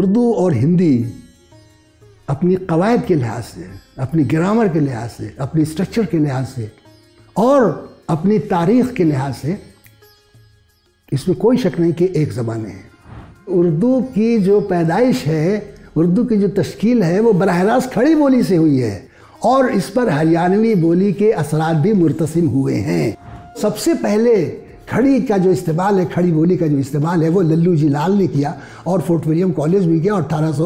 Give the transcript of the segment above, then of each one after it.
उर्दू और हिंदी अपनी कवायद के लिहाज से अपनी ग्रामर के लिहाज से अपनी स्ट्रक्चर के लिहाज से और अपनी तारीख के लिहाज से इसमें कोई शक नहीं कि एक ज़बान है उर्दू की जो पैदाइश है उर्दू की जो तश्कील है वो बरह रास्त खड़ी बोली से हुई है और इस पर हरियाणवी बोली के असरात भी मुरतसम हुए हैं सबसे पहले खड़ी का जो इस्तेमाल है खड़ी बोली का जो इस्तेमाल है वो लल्लू जी लाल ने किया और फोर्ट विलियम कॉलेज भी गया अट्ठारह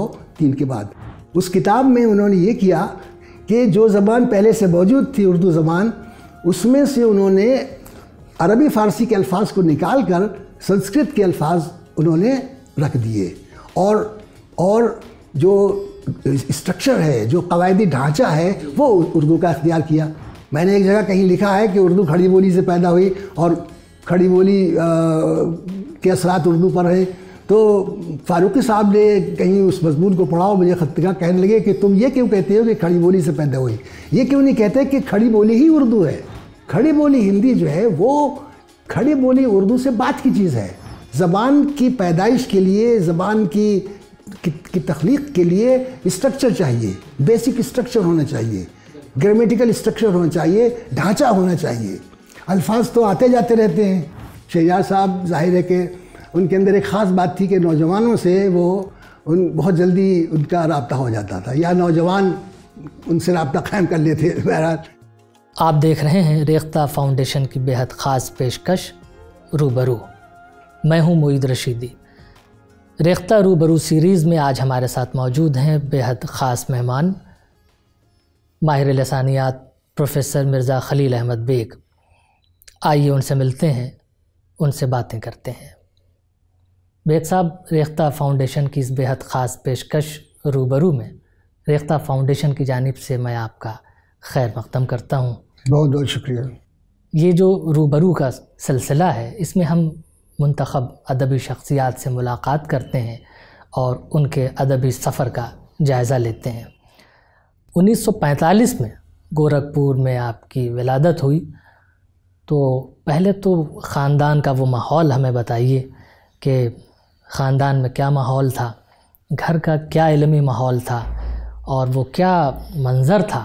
के बाद उस किताब में उन्होंने ये किया कि जो ज़बान पहले से मौजूद थी उर्दू ज़बान उसमें से उन्होंने अरबी फ़ारसी के अल्फाज को निकाल कर संस्कृत के अल्फाज उन्होंने रख दिए और और जो स्ट्रक्चर है जो कवायदी ढांचा है वो उर्दू का अख्तियार किया मैंने एक जगह कहीं लिखा है कि उर्दू खड़ी बोली से पैदा हुई और खड़ी बोली के असरात उर्दू पर हैं तो फारूकी साहब ने कहीं उस मजमून को पढ़ाओ मुझे खतिका कहने लगे कि तुम ये क्यों कहते हो कि खड़ी बोली से पैदा हुई ये क्यों नहीं कहते कि खड़ी बोली ही उर्दू है खड़ी बोली हिंदी जो है वो खड़ी बोली उर्दू से बात की चीज़ है ज़बान की पैदाइश के लिए ज़बान की की, की तख्लीक के लिए स्ट्रक्चर चाहिए बेसिक स्ट्रक्चर होना चाहिए ग्रामेटिकल स्ट्रक्चर होना चाहिए ढांचा होना चाहिए अल्फाज तो आते जाते रहते हैं शहजाद साहब जाहिर है कि उनके अंदर एक ख़ास बात थी कि नौजवानों से वो उन बहुत जल्दी उनका रबता हो जाता था या नौजवान उनसे रबता कायम कर लेते बहरहाल आप देख रहे हैं रेख्ता फाउंडेशन की बेहद ख़ास पेशकश रूबरू मैं हूं मोईद रशीदी रेख्ता रूबरू सीरीज़ में आज हमारे साथ मौजूद हैं बेहद ख़ास मेहमान माहिर लसानियात प्रोफेसर मिर्ज़ा खलील अहमद बेग आइए उनसे मिलते हैं उनसे बातें करते हैं बेग साहब रेख्ता फाउंडेशन की इस बेहद ख़ास पेशकश रूबरू में रेख्ता फाउंडेशन की जानब से मैं आपका खैर मकदम करता हूँ बहुत बहुत शुक्रिया ये जो रूबरू का सिलसिला है इसमें हम मंतखब अदबी शख्सियात से मुलाकात करते हैं और उनके अदबी सफ़र का जायज़ा लेते हैं 1945 में गोरखपुर में आपकी विलादत हुई तो पहले तो ख़ानदान का वो माहौल हमें बताइए कि ख़ानदान में क्या माहौल था घर का क्या इलमी माहौल था और वो क्या मंज़र था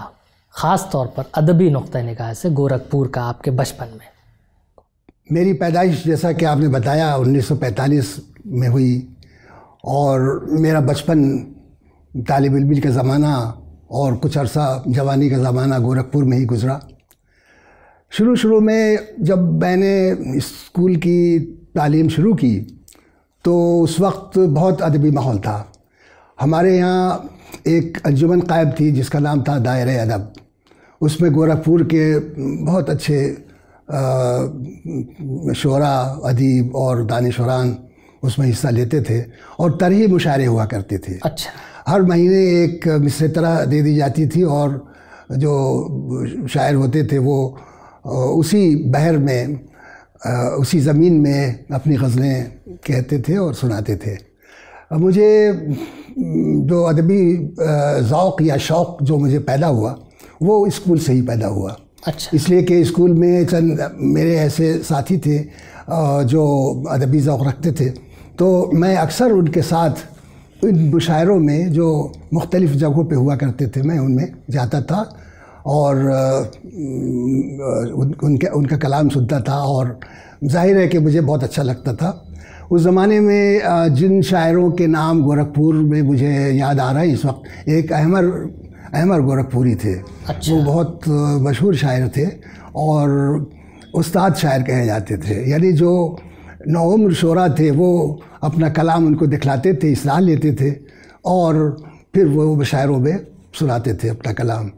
ख़ास तौर पर अदबी नुक़ निगाह से गोरखपुर का आपके बचपन में मेरी पैदाइश जैसा कि आपने बताया 1945 में हुई और मेरा बचपन तालब इलमी का ज़माना और कुछ अरसा जवानी का ज़माना गोरखपुर में ही गुज़रा शुरू शुरू में जब मैंने स्कूल की तालीम शुरू की तो उस वक्त बहुत अदबी माहौल था हमारे यहाँ एक अंजुमन कायब थी जिसका नाम था दायर अदब उसमें गोरखपुर के बहुत अच्छे शरा अदीब और दानशरान उसमें हिस्सा लेते थे और तरही मुशारे हुआ करते थे अच्छा हर महीने एक मिसरे तरह दे दी जाती थी और जो शायर होते थे वो उसी बहर में उसी ज़मीन में अपनी गज़लें कहते थे और सुनाते थे मुझे जो अदबी ओक़ या शौक़ जो मुझे पैदा हुआ वो स्कूल से ही पैदा हुआ अच्छा इसलिए कि स्कूल में चंद मेरे ऐसे साथी थे जो अदबी ओक़ रखते थे तो मैं अक्सर उनके साथ इन मुशायरों में जो मुख्तलिफ़ जगहों पे हुआ करते थे मैं उनमें जाता था और उन, उनका उनका कलाम सुनता था और जाहिर है कि मुझे बहुत अच्छा लगता था उस ज़माने में जिन शायरों के नाम गोरखपुर में मुझे याद आ रहा है इस वक्त एक अहमर अहमर गोरखपुरी थे अच्छा। वो बहुत मशहूर शायर थे और उस्ताद शायर कहे जाते थे यानी जो नौम्र शोरा थे वो अपना कलाम उनको दिखलाते थे इसलाह लेते थे और फिर वो शायरों में सुनाते थे अपना कलाम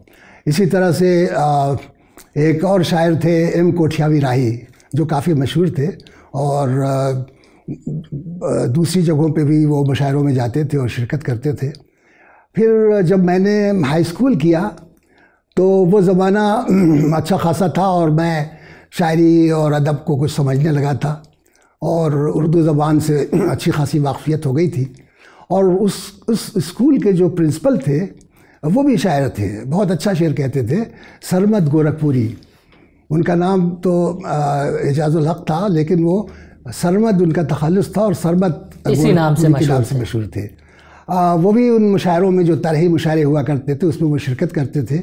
इसी तरह से एक और शायर थे एम कोठियावी राही जो काफ़ी मशहूर थे और दूसरी जगहों पे भी वो मुशायरों में जाते थे और शिरकत करते थे फिर जब मैंने हाई स्कूल किया तो वो ज़माना अच्छा खासा था और मैं शायरी और अदब को कुछ समझने लगा था और उर्दू ज़बान से अच्छी खासी वाकफियत हो गई थी और उस उस स्कूल के जो प्रिंसिपल थे वो भी शायर थे बहुत अच्छा शेर कहते थे सरमद गोरखपुरी उनका नाम तो एजाजुल हक था लेकिन वो सरमद उनका तखलस था और सरमद इसी नाम से नाम से मशहूर थे आ, वो भी उन मुशायरों में जो तरही मुशायरे हुआ करते थे उसमें वो शिरकत करते थे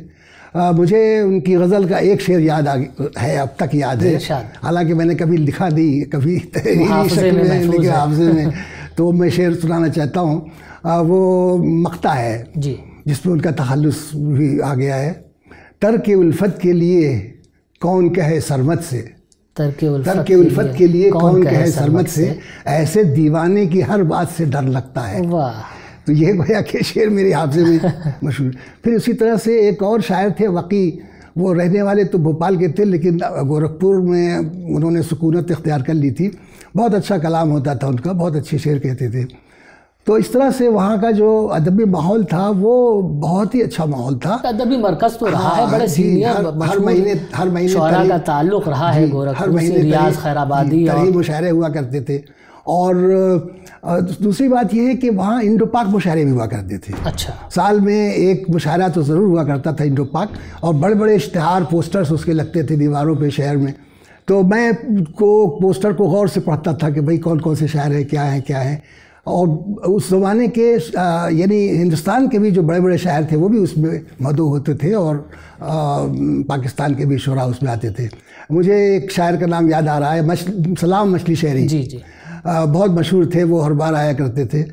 आ, मुझे उनकी गज़ल का एक शेर याद आ है अब तक याद है हालांकि मैंने कभी लिखा नहीं कभी में हाफजे में तो मैं शेर सुनाना चाहता हूँ वो मकता है जी जिसमें उनका तखलस भी आ गया है तर्क उल्फत के लिए कौन कहे सरमत से तर्क उल्फत, तर्क उल्फत के लिए कौन कहे सरमत से ऐसे दीवाने की हर बात से डर लगता है तो ये गोया के शेर मेरे हादसे में मशहूर फिर उसी तरह से एक और शायर थे वकी वो रहने वाले तो भोपाल के थे लेकिन गोरखपुर में उन्होंने सुकूनत इख्तियार कर ली थी बहुत अच्छा कलाम होता था उनका बहुत अच्छे शेर कहते थे तो इस तरह से वहाँ का जो अदबी माहौल था वो बहुत ही अच्छा माहौल था तो अदबी मरकज तो रहा है हाँ, बड़े हर, महीने हर महीने का ताल्लुक रहा है हर महीने रियाज खैराबादी मुशारे मुशायरे हुआ करते थे और दूसरी बात यह है कि वहाँ इंडो पाक मुशायरे भी हुआ करते थे अच्छा साल में एक मुशायरा तो ज़रूर हुआ करता था इंडो पाक और बड़े बड़े इश्तहार पोस्टर्स उसके लगते थे दीवारों पे शहर में तो मैं को पोस्टर को गौर से पढ़ता था कि भाई कौन कौन से शहर हैं क्या हैं क्या हैं और उस ज़माने के यानी हिंदुस्तान के भी जो बड़े बड़े शायर थे वो भी उसमें मधु होते थे और आ, पाकिस्तान के भी शुरा उसमें आते थे मुझे एक शायर का नाम याद आ रहा है मछ सलाम मछली शहरी जी जी आ, बहुत मशहूर थे वो हर बार आया करते थे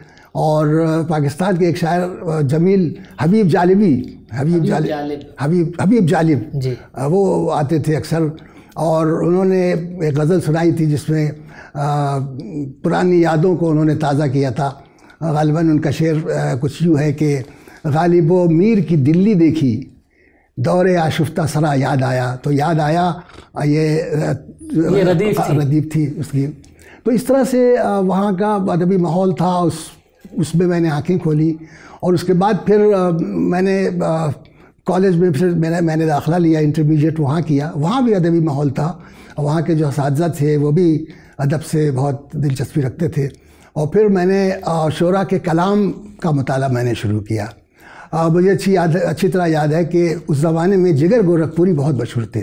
और पाकिस्तान के एक शायर जमील हबीब जालिबी हबीब जालिब हबीब हबीब जालिब जी वो आते थे अक्सर और उन्होंने एक गज़ल सुनाई थी जिसमें पुरानी यादों को उन्होंने ताज़ा किया था गालिबा उनका शेर कुछ यूँ है कि गालिब व मीर की दिल्ली देखी दौरे आशुफ्ता सरा याद आया तो याद आया ये, ये रदीफ थी। रदीफ थी उसकी तो इस तरह से वहाँ का अदबी माहौल था उस उसमें मैंने आँखें खोली और उसके बाद फिर मैंने कॉलेज में फिर मैंने मैंने दाखिला लिया इंटरमीडिएट वहाँ किया वहाँ भी अदबी माहौल था वहाँ के जो इस थे वो भी अदब से बहुत दिलचस्पी रखते थे और फिर मैंने शोरा के कलाम का मताल मैंने शुरू किया आ, मुझे अच्छी याद अच्छी तरह याद है कि उस ज़माने में जिगर गोरखपुरी बहुत मशहूर थे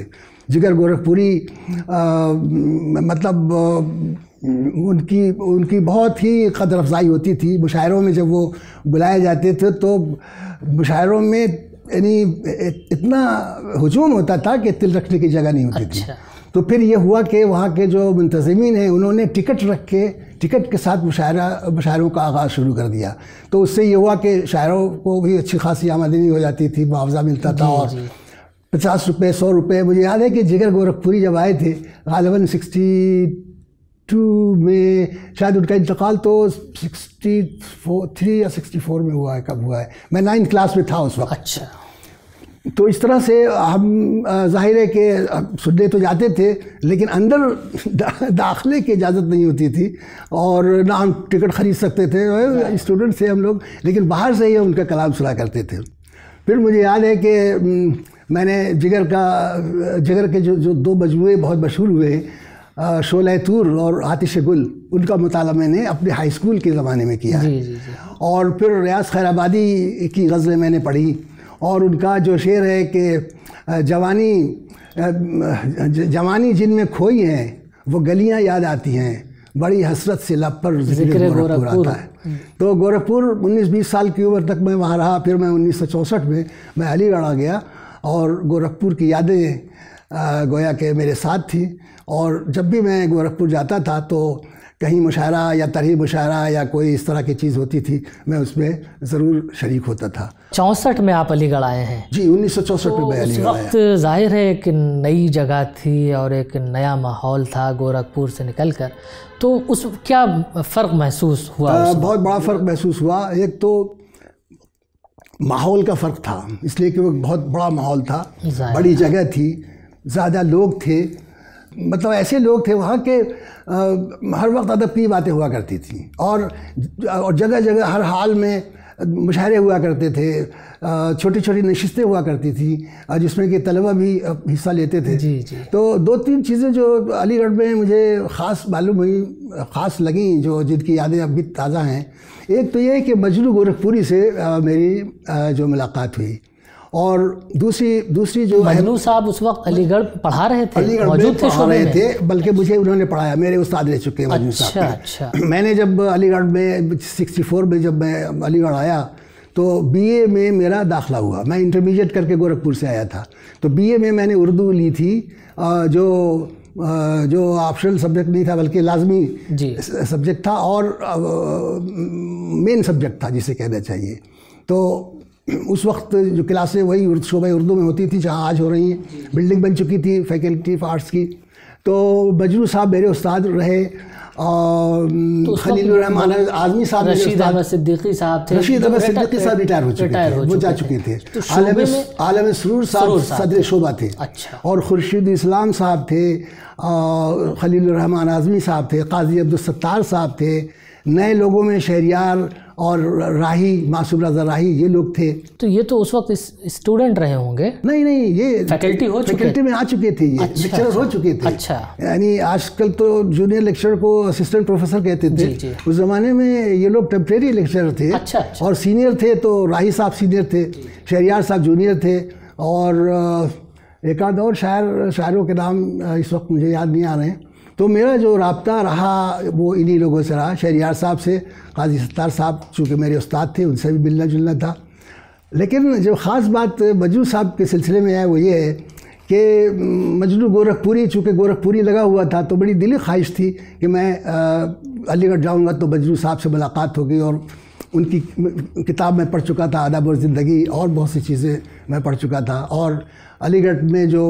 जिगर गोरखपुरी मतलब उनकी उनकी बहुत ही कदर अफजाई होती थी मुशायरों में जब वो बुलाए जाते थे तो मुशायरों में यानी इतना हजूम होता था कि तिल रखने की जगह नहीं होती अच्छा। थी तो फिर ये हुआ कि वहाँ के जो मुंतजमीन हैं उन्होंने टिकट रख के टिकट के साथ मुशायरा मुशायरों का आगाज़ शुरू कर दिया तो उससे ये हुआ कि शायरों को भी अच्छी खासी आमदनी हो जाती थी मुआवजा मिलता था और पचास रुपये सौ रुपये मुझे याद है कि जिगर गोरखपुरी जब आए थे गालबन सिक्सटी टू में शायद उनका इंतकाल तो सिक्सटी फोर थ्री या सिक्सटी फोर में हुआ है कब हुआ है मैं नाइन्थ क्लास में था उस वक्त अच्छा तो इस तरह से हम जाहिर है कि सुनने तो जाते थे लेकिन अंदर दा, दाखिले की इजाज़त नहीं होती थी और ना हम टिकट ख़रीद सकते थे स्टूडेंट थे हम लोग लेकिन बाहर से ही उनका कलाम सुना करते थे फिर मुझे याद है कि मैंने जिगर का जिगर के जो जो दो मजमू बहुत मशहूर हुए शोले तूर और आतिश गुल उनका मताल मैंने अपने हाई स्कूल के ज़माने में किया जी, जी, जी। और फिर रियाज खैराबादी की गज़लें मैंने पढ़ी और उनका जो शेर है कि जवानी जवानी जिनमें खोई है वो गलियां याद आती हैं बड़ी हसरत से लब पर गोरखपुर आता है तो गोरखपुर 19-20 साल की उम्र तक मैं वहाँ रहा फिर मैं उन्नीस में मैं अलीगढ़ आ गया और गोरखपुर की यादें गोया के मेरे साथ थी और जब भी मैं गोरखपुर जाता था तो कहीं मुशायरा या तरह मुशायरा या कोई इस तरह की चीज़ होती थी मैं उसमें ज़रूर शरीक होता था चौंसठ में आप अलीगढ़ आए हैं जी उन्नीस सौ चौंसठ में मैं तो अलीगढ़ वक्त जाहिर है एक नई जगह थी और एक नया माहौल था गोरखपुर से निकल कर तो उस क्या फ़र्क महसूस हुआ आ, बहुत बड़ा फ़र्क महसूस हुआ एक तो माहौल का फ़र्क था इसलिए कि वो बहुत बड़ा माहौल था बड़ी जगह थी ज़्यादा लोग थे मतलब ऐसे लोग थे वहाँ के आ, हर वक्त अदब की बातें हुआ करती थी और और जगह जगह हर हाल में मुशाहरे हुआ करते थे छोटी छोटी नशस्तें हुआ करती थी जिसमें कि तलबा भी हिस्सा लेते थे जी जी तो दो तीन चीज़ें जो अलीगढ़ में मुझे ख़ास मालूम हुई ख़ास लगी जो जिनकी यादें अब भी ताज़ा हैं एक तो ये है कि मजलू गोरखपुरी से मेरी जो मुलाकात हुई और दूसरी दूसरी जो मजनू साहब उस वक्त अलीगढ़ पढ़ा रहे थे अलीगढ़ थे पढ़ा रहे थे बल्कि मुझे उन्होंने पढ़ाया मेरे उस्ताद रह चुके हैं मजनू साहब अच्छा, अच्छा। मैंने जब अलीगढ़ में 64 में जब मैं अलीगढ़ आया तो बीए में मेरा दाखला हुआ मैं इंटरमीडिएट करके गोरखपुर से आया था तो बीए में मैंने उर्दू ली थी जो जो ऑप्शनल सब्जेक्ट नहीं था बल्कि लाजमी सब्जेक्ट था और मेन सब्जेक्ट था जिसे कहना चाहिए तो उस वक्त जो क्लासें वही शोबे उर्दू में होती थी जहाँ आज हो रही हैं बिल्डिंग बन चुकी थी फैकल्टी ऑफ आर्ट्स की तो बजरू साहब मेरे उस्ताद रहे और तो खलीलरहमान तो आजमी साहब रशीद अहमद सिद्दीकी साहब थे रशीद अहमद सिद्दीकी साहब रिटायर हो चुके थे वो जा चुके थे तो आलम आलम सरूर साहब सदर शोभा थे अच्छा और खुर्शीद इस्लाम साहब थे खलील रहमान आजमी साहब थे काजी अब्दुलसत्तार साहब थे नए लोगों में शहरियार और राही मासूम रजा राही ये लोग थे तो ये तो उस वक्त स्टूडेंट रहे होंगे नहीं नहीं ये फैकल्टी हो फैकल्टी में आ चुके थे ये अच्छा, लेक्चरर अच्छा, हो चुके थे अच्छा यानी आजकल तो जूनियर लेक्चरर को असिस्टेंट प्रोफेसर कहते थे जी, जी। उस जमाने में ये लोग टेम्परेरी लेक्चरर थे अच्छा, अच्छा। और सीनियर थे तो राही साहब सीनियर थे शहरियार साहब जूनियर थे और एक आध और शायर शायरों के नाम इस वक्त मुझे याद नहीं आ रहे हैं तो मेरा जो रबता रहा वो इन्हीं लोगों से रहा शहरियार साहब से काजी सत्तार साहब चूँकि मेरे उस्ताद थे उनसे भी मिलना जुलना था लेकिन जो ख़ास बात मजनू साहब के सिलसिले में है वो ये है कि मजनू गोरखपुरी चूँकि गोरखपुरी लगा हुआ था तो बड़ी दिली ख्वाहिश थी कि मैं अलीगढ़ जाऊँगा तो मजनू साहब से मुलाकात होगी और उनकी किताब मैं पढ़ चुका था आदाब और ज़िंदगी और बहुत सी चीज़ें मैं पढ़ चुका था और अलीगढ़ में जो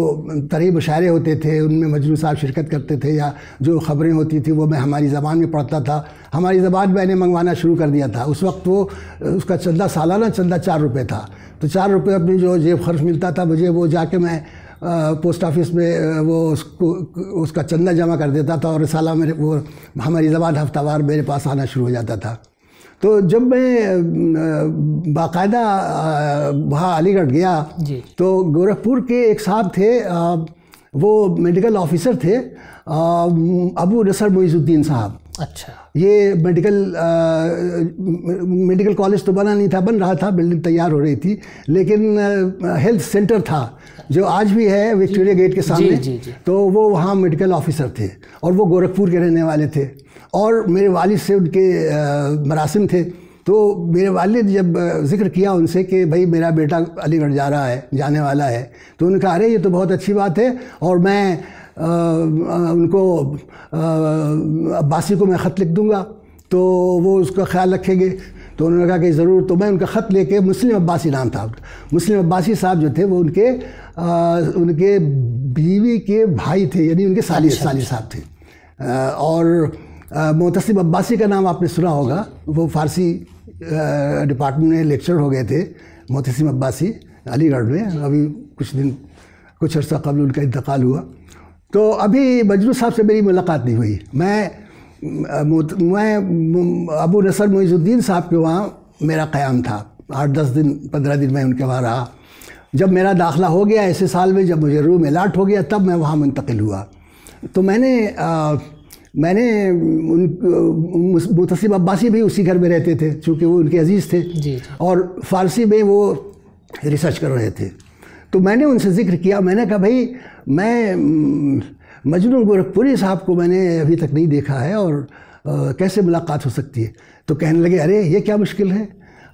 तरीब शायरे होते थे उनमें मजनू साहब शिरकत करते थे या जो ख़बरें होती थी वो मैं हमारी ज़बान में पढ़ता था हमारी ज़बान मैंने मंगवाना शुरू कर दिया था उस वक्त वो उसका चंदा सालाना चंदा चार रुपये था तो चार रुपये अपनी जो जेब खर्च मिलता था मुझे वो जाके मैं पोस्ट ऑफिस में वो उसको उसका चंदा जमा कर देता था और साल मेरे वो हमारी ज़बान हफ्तावार मेरे पास आना शुरू हो जाता था तो जब मैं बाकायदा वहाँ अलीगढ़ गया तो गोरखपुर के एक साहब थे वो मेडिकल ऑफिसर थे अबू नसर मोइजुद्दीन साहब अच्छा ये मेडिकल मेडिकल कॉलेज तो बना नहीं था बन रहा था बिल्डिंग तैयार हो रही थी लेकिन आ, हेल्थ सेंटर था जो आज भी है विक्टोरिया गेट के सामने जी, जी, जी. तो वो वहाँ मेडिकल ऑफिसर थे और वो गोरखपुर के रहने वाले थे और मेरे वालिद से उनके मरासम थे तो मेरे वालिद जब जिक्र किया उनसे कि भाई मेरा बेटा अलीगढ़ जा रहा है जाने वाला है तो उन्होंने कहा अरे ये तो बहुत अच्छी बात है और मैं आ, उनको अब्बासी को मैं ख़त लिख दूँगा तो वो उसका ख्याल रखेंगे तो उन्होंने कहा कि ज़रूर तो मैं उनका ख़त लेके मुस्लिम अब्बासी नाम था मुस्लिम अब्बासी साहब जो थे वो उनके आ, उनके बीवी के भाई थे यानी उनके साली साली साहब थे आ, और मोतसिब अब्बासी का नाम आपने सुना होगा वो फारसी डिपार्टमेंट में लेक्चर हो गए थे मोतसिम अब्बासी अलीगढ़ में अभी कुछ दिन कुछ अर्सा कबल उनका इंतकाल हुआ तो अभी बजरू साहब से मेरी मुलाकात नहीं हुई मैं मैं अबू नसर मोजुद्दीन साहब के वहाँ मेरा क़्याम था आठ दस दिन पंद्रह दिन मैं उनके वहाँ रहा जब मेरा दाखला हो गया ऐसे साल में जब मुझे रूम अलाट हो गया तब मैं वहाँ मुंतकिल हुआ तो मैंने आ, मैंने उन मुतसिब अब्बासी भी उसी घर में रहते थे चूँकि वो उनके अजीज़ थे जी और फ़ारसी में वो रिसर्च कर रहे थे तो मैंने उनसे ज़िक्र किया मैंने कहा भाई मैं मजनू गोरखपुरी साहब को मैंने अभी तक नहीं देखा है और आ, कैसे मुलाकात हो सकती है तो कहने लगे अरे ये क्या मुश्किल है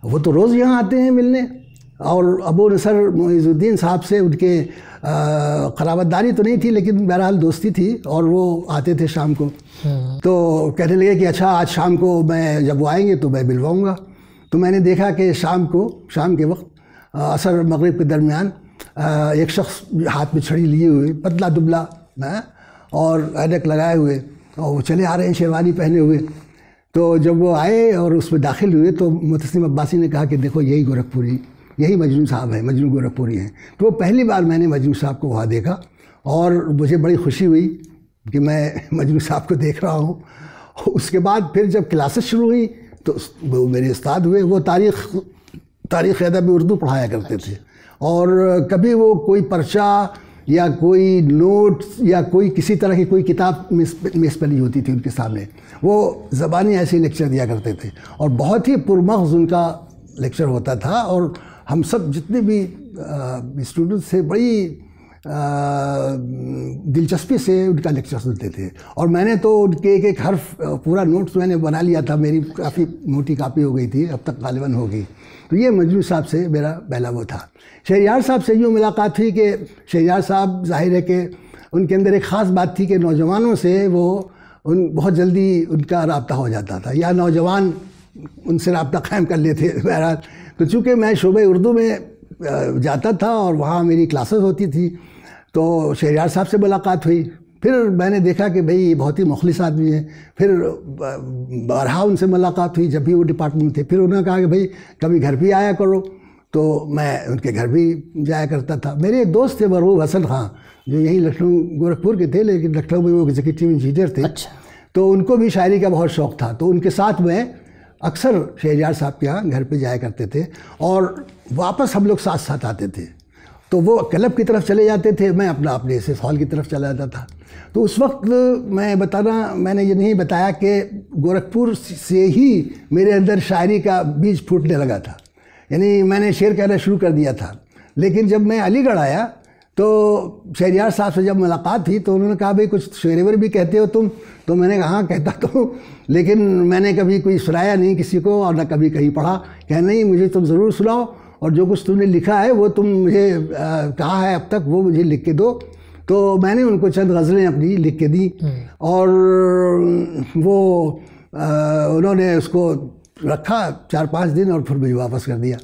वो तो रोज़ यहाँ आते हैं मिलने और अबू नसर मोइजुद्दीन साहब से उनके खराबतदारी तो नहीं थी लेकिन बहरहाल दोस्ती थी और वो आते थे शाम को हम्म। तो कहने लगे कि अच्छा आज शाम को मैं जब वो आएंगे तो मैं मिलवाऊँगा तो मैंने देखा कि शाम को शाम के वक्त असर मगरब के दरमियान एक शख्स हाथ में छड़ी लिए हुए पतला दुबला मैं और ऐनक लगाए हुए और वो चले आ रहे हैं शेरवानी पहने हुए तो जब वो आए और उसमें दाखिल हुए तो मुतसिम अब्बासी ने कहा कि देखो यही गोरखपुरी यही मजनू साहब हैं मजनू गोरखपुरी हैं तो पहली बार मैंने मजनू साहब को वहाँ देखा और मुझे बड़ी खुशी हुई कि मैं मजनू साहब को देख रहा हूँ उसके बाद फिर जब क्लासेस शुरू हुई तो वो मेरे उस्ताद हुए वो तारीख तारीख़ अदब उर्दू पढ़ाया करते थे और कभी वो कोई पर्चा या कोई नोट या कोई किसी तरह की कोई किताब नहीं होती थी उनके सामने वो ज़बानी ऐसे लेक्चर दिया करते थे और बहुत ही पुरमख्ज़ उनका लेक्चर होता था और हम सब जितने भी स्टूडेंट्स थे बड़ी दिलचस्पी से उनका लेक्चर सुनते थे और मैंने तो उनके एक एक हर्फ पूरा नोट्स मैंने बना लिया था मेरी काफ़ी मोटी कापी हो गई थी अब तक गालिबन हो गई तो ये मजनू साहब से मेरा पहला वो था शहरियार साहब से यूँ मुलाकात थी कि शहरियार साहब जाहिर है कि उनके अंदर एक ख़ास बात थी कि नौजवानों से वो उन बहुत जल्दी उनका रबता हो जाता था या नौजवान उनसे रबता कायम कर लेते बहरहाल तो चूँकि मैं शुबे उर्दू में जाता था और वहाँ मेरी क्लासेस होती थी तो शहरियार साहब से मुलाकात हुई फिर मैंने देखा कि भाई ये बहुत ही मुखलिस आदमी है फिर बारहा उनसे मुलाकात हुई जब भी वो डिपार्टमेंट थे फिर उन्होंने कहा कि भाई कभी घर भी आया करो तो मैं उनके घर भी जाया करता था मेरे एक दोस्त थे मरूब हसन खां जो यहीं लखनऊ गोरखपुर के थे लेकिन लखनऊ में वो एग्जीक्यूटिव इंजीनियर थे अच्छा। तो उनको भी शायरी का बहुत शौक़ था तो उनके साथ मैं अक्सर शहजार साहब के यहाँ घर पे जाया करते थे और वापस हम लोग साथ साथ आते थे तो वो क्लब की तरफ चले जाते थे मैं अपना अपने से हॉल की तरफ चला जाता था तो उस वक्त मैं बताना मैंने ये नहीं बताया कि गोरखपुर से ही मेरे अंदर शायरी का बीज फूटने लगा था यानी मैंने शेर कहना शुरू कर दिया था लेकिन जब मैं अलीगढ़ आया तो शहरियार साहब से जब मुलाकात थी तो उन्होंने कहा भाई कुछ शेरेवर भी कहते हो तुम तो मैंने कहा हाँ कहता तो लेकिन मैंने कभी कोई सुनाया नहीं किसी को और ना कभी कहीं पढ़ा कह नहीं मुझे तुम ज़रूर सुनाओ और जो कुछ तुमने लिखा है वो तुम मुझे आ, कहा है अब तक वो मुझे लिख के दो तो मैंने उनको चंद गज़लें अपनी लिख के दी हम्म। और वो आ, उन्होंने उसको रखा चार पाँच दिन और फिर मुझे वापस कर दिया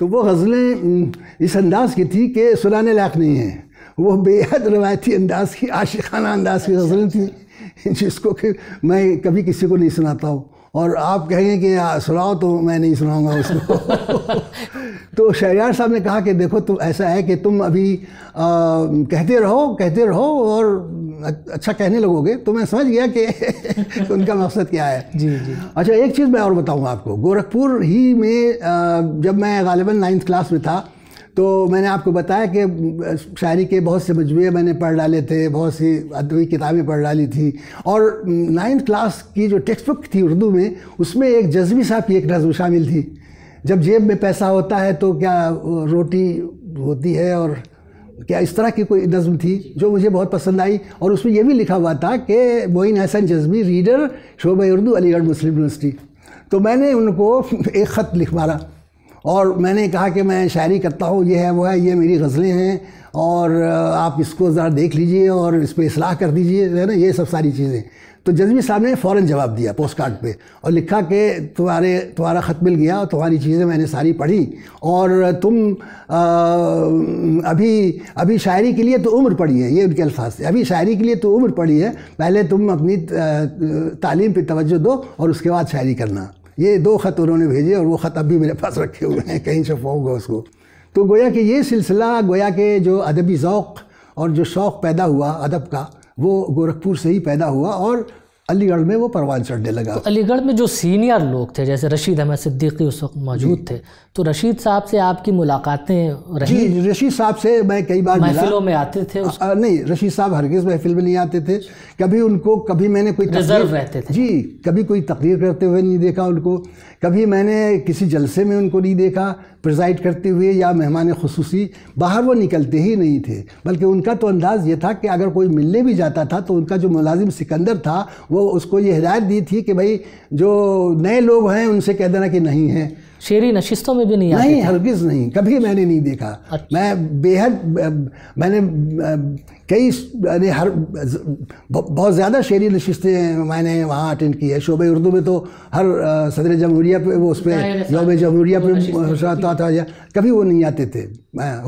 तो वो गज़लें इस अंदाज़ की थी कि सुनाने लायक नहीं है वो बेहद रवायती अंदाज़ की आशिकाना अंदाज़ की गज़लें थी जिसको कि मैं कभी किसी को नहीं सुनाता हूँ और आप कहेंगे कि सुनाओ तो मैं नहीं सुनाऊंगा उसको तो शहरियार साहब ने कहा कि देखो तुम ऐसा है कि तुम अभी आ, कहते रहो कहते रहो और अच्छा कहने लगोगे तो मैं समझ गया कि उनका मकसद क्या है जी जी अच्छा एक चीज़ मैं और बताऊँगा आपको गोरखपुर ही में आ, जब मैं गालिबा नाइन्थ क्लास में था तो मैंने आपको बताया कि शायरी के बहुत से मजमू मैंने पढ़ डाले थे बहुत सी अदबी किताबें पढ़ डाली थी और नाइन्थ क्लास की जो टेक्स्ट बुक थी उर्दू में उसमें एक जज्बी साहब की एक नज़म शामिल थी जब जेब में पैसा होता है तो क्या रोटी होती है और क्या इस तरह की कोई नज़म थी जो मुझे बहुत पसंद आई और उसमें यह भी लिखा हुआ था कि मोइन हसन जज्बी रीडर शोब उर्दू अलीगढ़ मुस्लिम यूनिवर्सिटी तो मैंने उनको एक ख़त लिख मारा और मैंने कहा कि मैं शायरी करता हूँ ये है वो है ये मेरी गज़लें हैं और आप इसको ज़रा देख लीजिए और इस पर इसलाह कर दीजिए है ना ये सब सारी चीज़ें तो जजवी साहब ने फ़ौर जवाब दिया पोस्ट कार्ड पर और लिखा कि तुम्हारे तुम्हारा ख़त मिल गया और तुम्हारी चीज़ें मैंने सारी पढ़ी और तुम आ, अभी अभी शायरी के लिए तो उम्र पड़ी है ये उनके अल्फाज थे अभी शायरी के लिए तो उम्र पड़ी है पहले तुम अपनी तालीम पर तोज्जो दो और उसके बाद शायरी करना ये दो ख़त उन्होंने भेजे और वो ख़त अभी भी मेरे पास रखे हुए हैं कहीं से होगा उसको तो गोया कि ये सिलसिला गोया के जो अदबी ओक़ और जो शौक़ पैदा हुआ अदब का वो गोरखपुर से ही पैदा हुआ और अलीगढ़ में वो परवान चढ़ने लगा तो अलीगढ़ में जो सीनियर लोग थे जैसे रशीद अहमद सिद्दीकी उस वक्त मौजूद थे तो रशीद साहब से आपकी मुलाकातें रही जी रशीद साहब से मैं कई बार महफिलों में आते थे उस... आ, नहीं रशीद साहब हरगिज़ महफिल में नहीं आते थे कभी उनको कभी मैंने कोई रिजर्व रहते थे जी कभी कोई तकरीर करते हुए नहीं देखा उनको कभी मैंने किसी जलसे में उनको नहीं देखा प्रिजाइड करते हुए या मेहमान खसूसी बाहर वो निकलते ही नहीं थे बल्कि उनका तो अंदाज़ ये था कि अगर कोई मिलने भी जाता था तो उनका जो मुलाजिम सिकंदर था वो उसको ये हिदायत दी थी कि भाई जो नए लोग हैं उनसे कह देना कि नहीं है शेरी नशिस्तों में भी नहीं नहीं हरगिज़ नहीं कभी मैंने नहीं देखा अच्छा। मैं बेहद मैंने कई यानी हर बहुत ज़्यादा शेरी नशस्तें मैंने वहाँ अटेंड की है शोब उर्दू में तो हर सदर जमहूरिया पे वो उस पर योम जमहूरिया पे होता था या कभी वो नहीं आते थे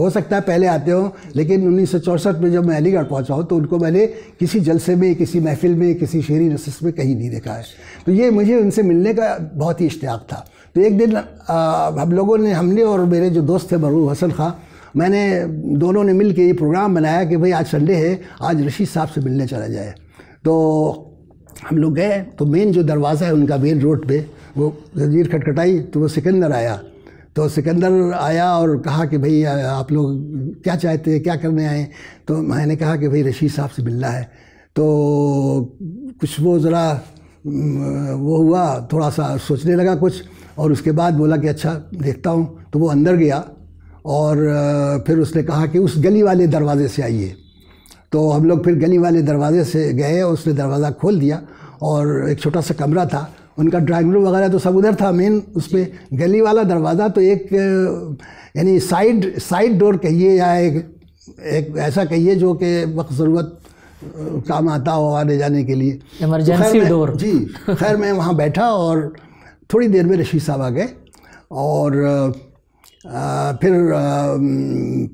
हो सकता है पहले आते हो लेकिन उन्नीस सौ चौंसठ में जब मैं अलीगढ़ पहुँचा हूँ तो उनको मैंने किसी जलसे में किसी महफिल में किसी शेरी नशस्त में कहीं नहीं देखा है तो ये मुझे उनसे मिलने का बहुत ही इश्तियाक था तो एक दिन हम लोगों ने हमने और मेरे जो दोस्त थे मरू हसन खां मैंने दोनों ने मिल के ये प्रोग्राम बनाया कि भाई आज संडे है आज रशीद साहब से मिलने चला जाए तो हम लोग गए तो मेन जो दरवाज़ा है उनका मेन रोड पे वो जंजीर खटखटाई तो वो सिकंदर आया तो सिकंदर आया और कहा कि भाई आप लोग क्या चाहते हैं क्या करने आए तो मैंने कहा कि भाई रशीद साहब से मिलना है तो कुछ वो ज़रा वो हुआ थोड़ा सा सोचने लगा कुछ और उसके बाद बोला कि अच्छा देखता हूँ तो वो अंदर गया और फिर उसने कहा कि उस गली वाले दरवाजे से आइए तो हम लोग फिर गली वाले दरवाजे से गए और उसने दरवाज़ा खोल दिया और एक छोटा सा कमरा था उनका ड्राइंग रूम वगैरह तो सब उधर था मेन उस पर गली वाला दरवाज़ा तो एक यानी साइड साइड डोर कहिए या एक एक ऐसा कहिए जो कि वक्त ज़रूरत काम आता हो आने जाने के लिए इमरजेंसी तो डोर जी खैर मैं वहाँ बैठा और थोड़ी देर में रशीद साहब आ गए और आ, फिर आ,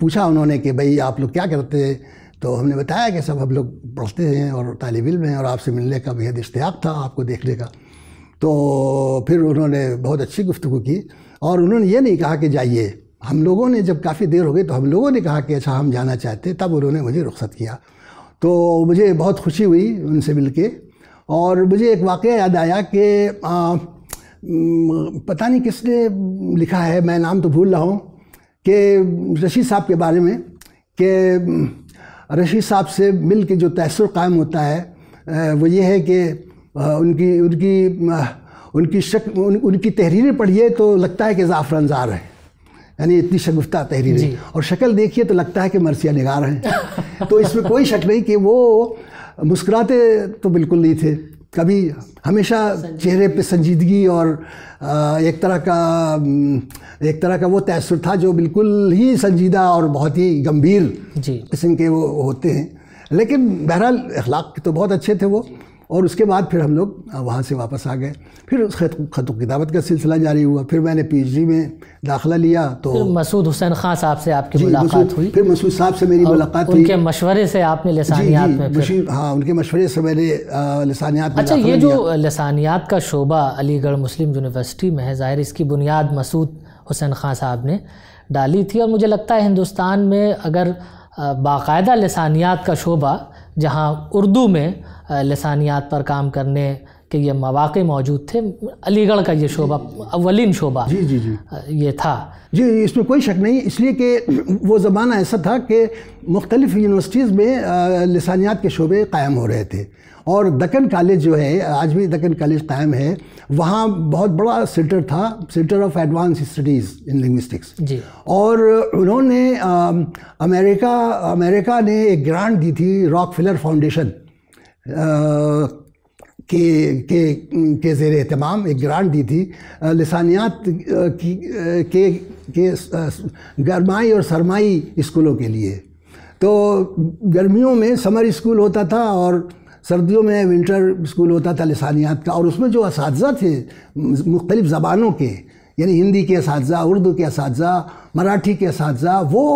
पूछा उन्होंने कि भाई आप लोग क्या करते हैं तो हमने बताया कि सब हम लोग पढ़ते हैं और तालब इम हैं और आपसे मिलने का बेहद इश्तियाक था आपको देखने का तो फिर उन्होंने बहुत अच्छी गुफ्तु की और उन्होंने ये नहीं कहा कि जाइए हम लोगों ने जब काफ़ी देर हो गई तो हम लोगों ने कहा कि अच्छा हम जाना चाहते तब उन्होंने मुझे रुख्सत किया तो मुझे बहुत खुशी हुई उनसे मिल के और मुझे एक वाक़ याद आया कि पता नहीं किसने लिखा है मैं नाम तो भूल रहा हूँ कि रशीद साहब के बारे में कि रशीद साहब से मिल के जो तसर कायम होता है वो ये है कि उनकी उनकी उनकी शक उन, उनकी तहरीरें पढ़िए तो लगता है कि ज़ाफ़रनजार है यानी इतनी शगुफ्ता तहरीरें और शक्ल देखिए तो लगता है कि मरसिया निगार हैं तो इसमें कोई शक नहीं कि वो मुस्कुराते तो बिल्कुल नहीं थे कभी हमेशा चेहरे पे संजीदगी और एक तरह का एक तरह का वो तैसर था जो बिल्कुल ही संजीदा और बहुत ही गंभीर किस्म के वो होते हैं लेकिन बहरहाल अखलाक तो बहुत अच्छे थे वो और उसके बाद फिर हम लोग वहाँ से वापस आ गए फिर खत खत किताबत का सिलसिला जारी हुआ फिर मैंने पी में दाखिला लिया तो मसूद हुसैन खान साहब से आपकी मुलाकात हुई फिर मसूद साहब से मेरी मुलाकात हुई उनके मशवरे से आपने लसानियात में फिर हाँ उनके मशवरे से मैंने लसानियात अच्छा ये जो लसानियात का शोबा अलीगढ़ मुस्लिम यूनिवर्सिटी में है ज़ाहिर इसकी बुनियाद मसूद हुसैन खान साहब ने डाली थी और मुझे लगता है हिंदुस्तान में अगर बाकायदा लसानियात का शोबा जहाँ उर्दू में लसानियात पर काम करने के ये मौाक़े मौजूद थे अलीगढ़ का ये शोबा अवलिन शोबा जी जी जी ये था जी इसमें कोई शक नहीं इसलिए कि वो ज़माना ऐसा था कि मुख्तलिफ़ यूनिवर्सिटीज़ में लसानियात के शोबे कायम हो रहे थे और दक्कन कॉलेज जो है आज भी दक्कन कॉलेज कायम है वहाँ बहुत बड़ा सेंटर था centre of advance studies in linguistics जी और उन्होंने अमेरिका अमेरिका ने एक ग्रांट दी थी रॉक फिलर फाउंडेशन के के के जेर अहतमाम एक ग्रांट दी थी लसानियात के के गरमाई और सरमाई स्कूलों के लिए तो गर्मियों में समर स्कूल होता था और सर्दियों में विंटर स्कूल होता था लसानियात का और उसमें जो इस थे मुख्तलिफ़ ज़बानों के यानी हिंदी के इस उर्दू के इस मराठी के इस वो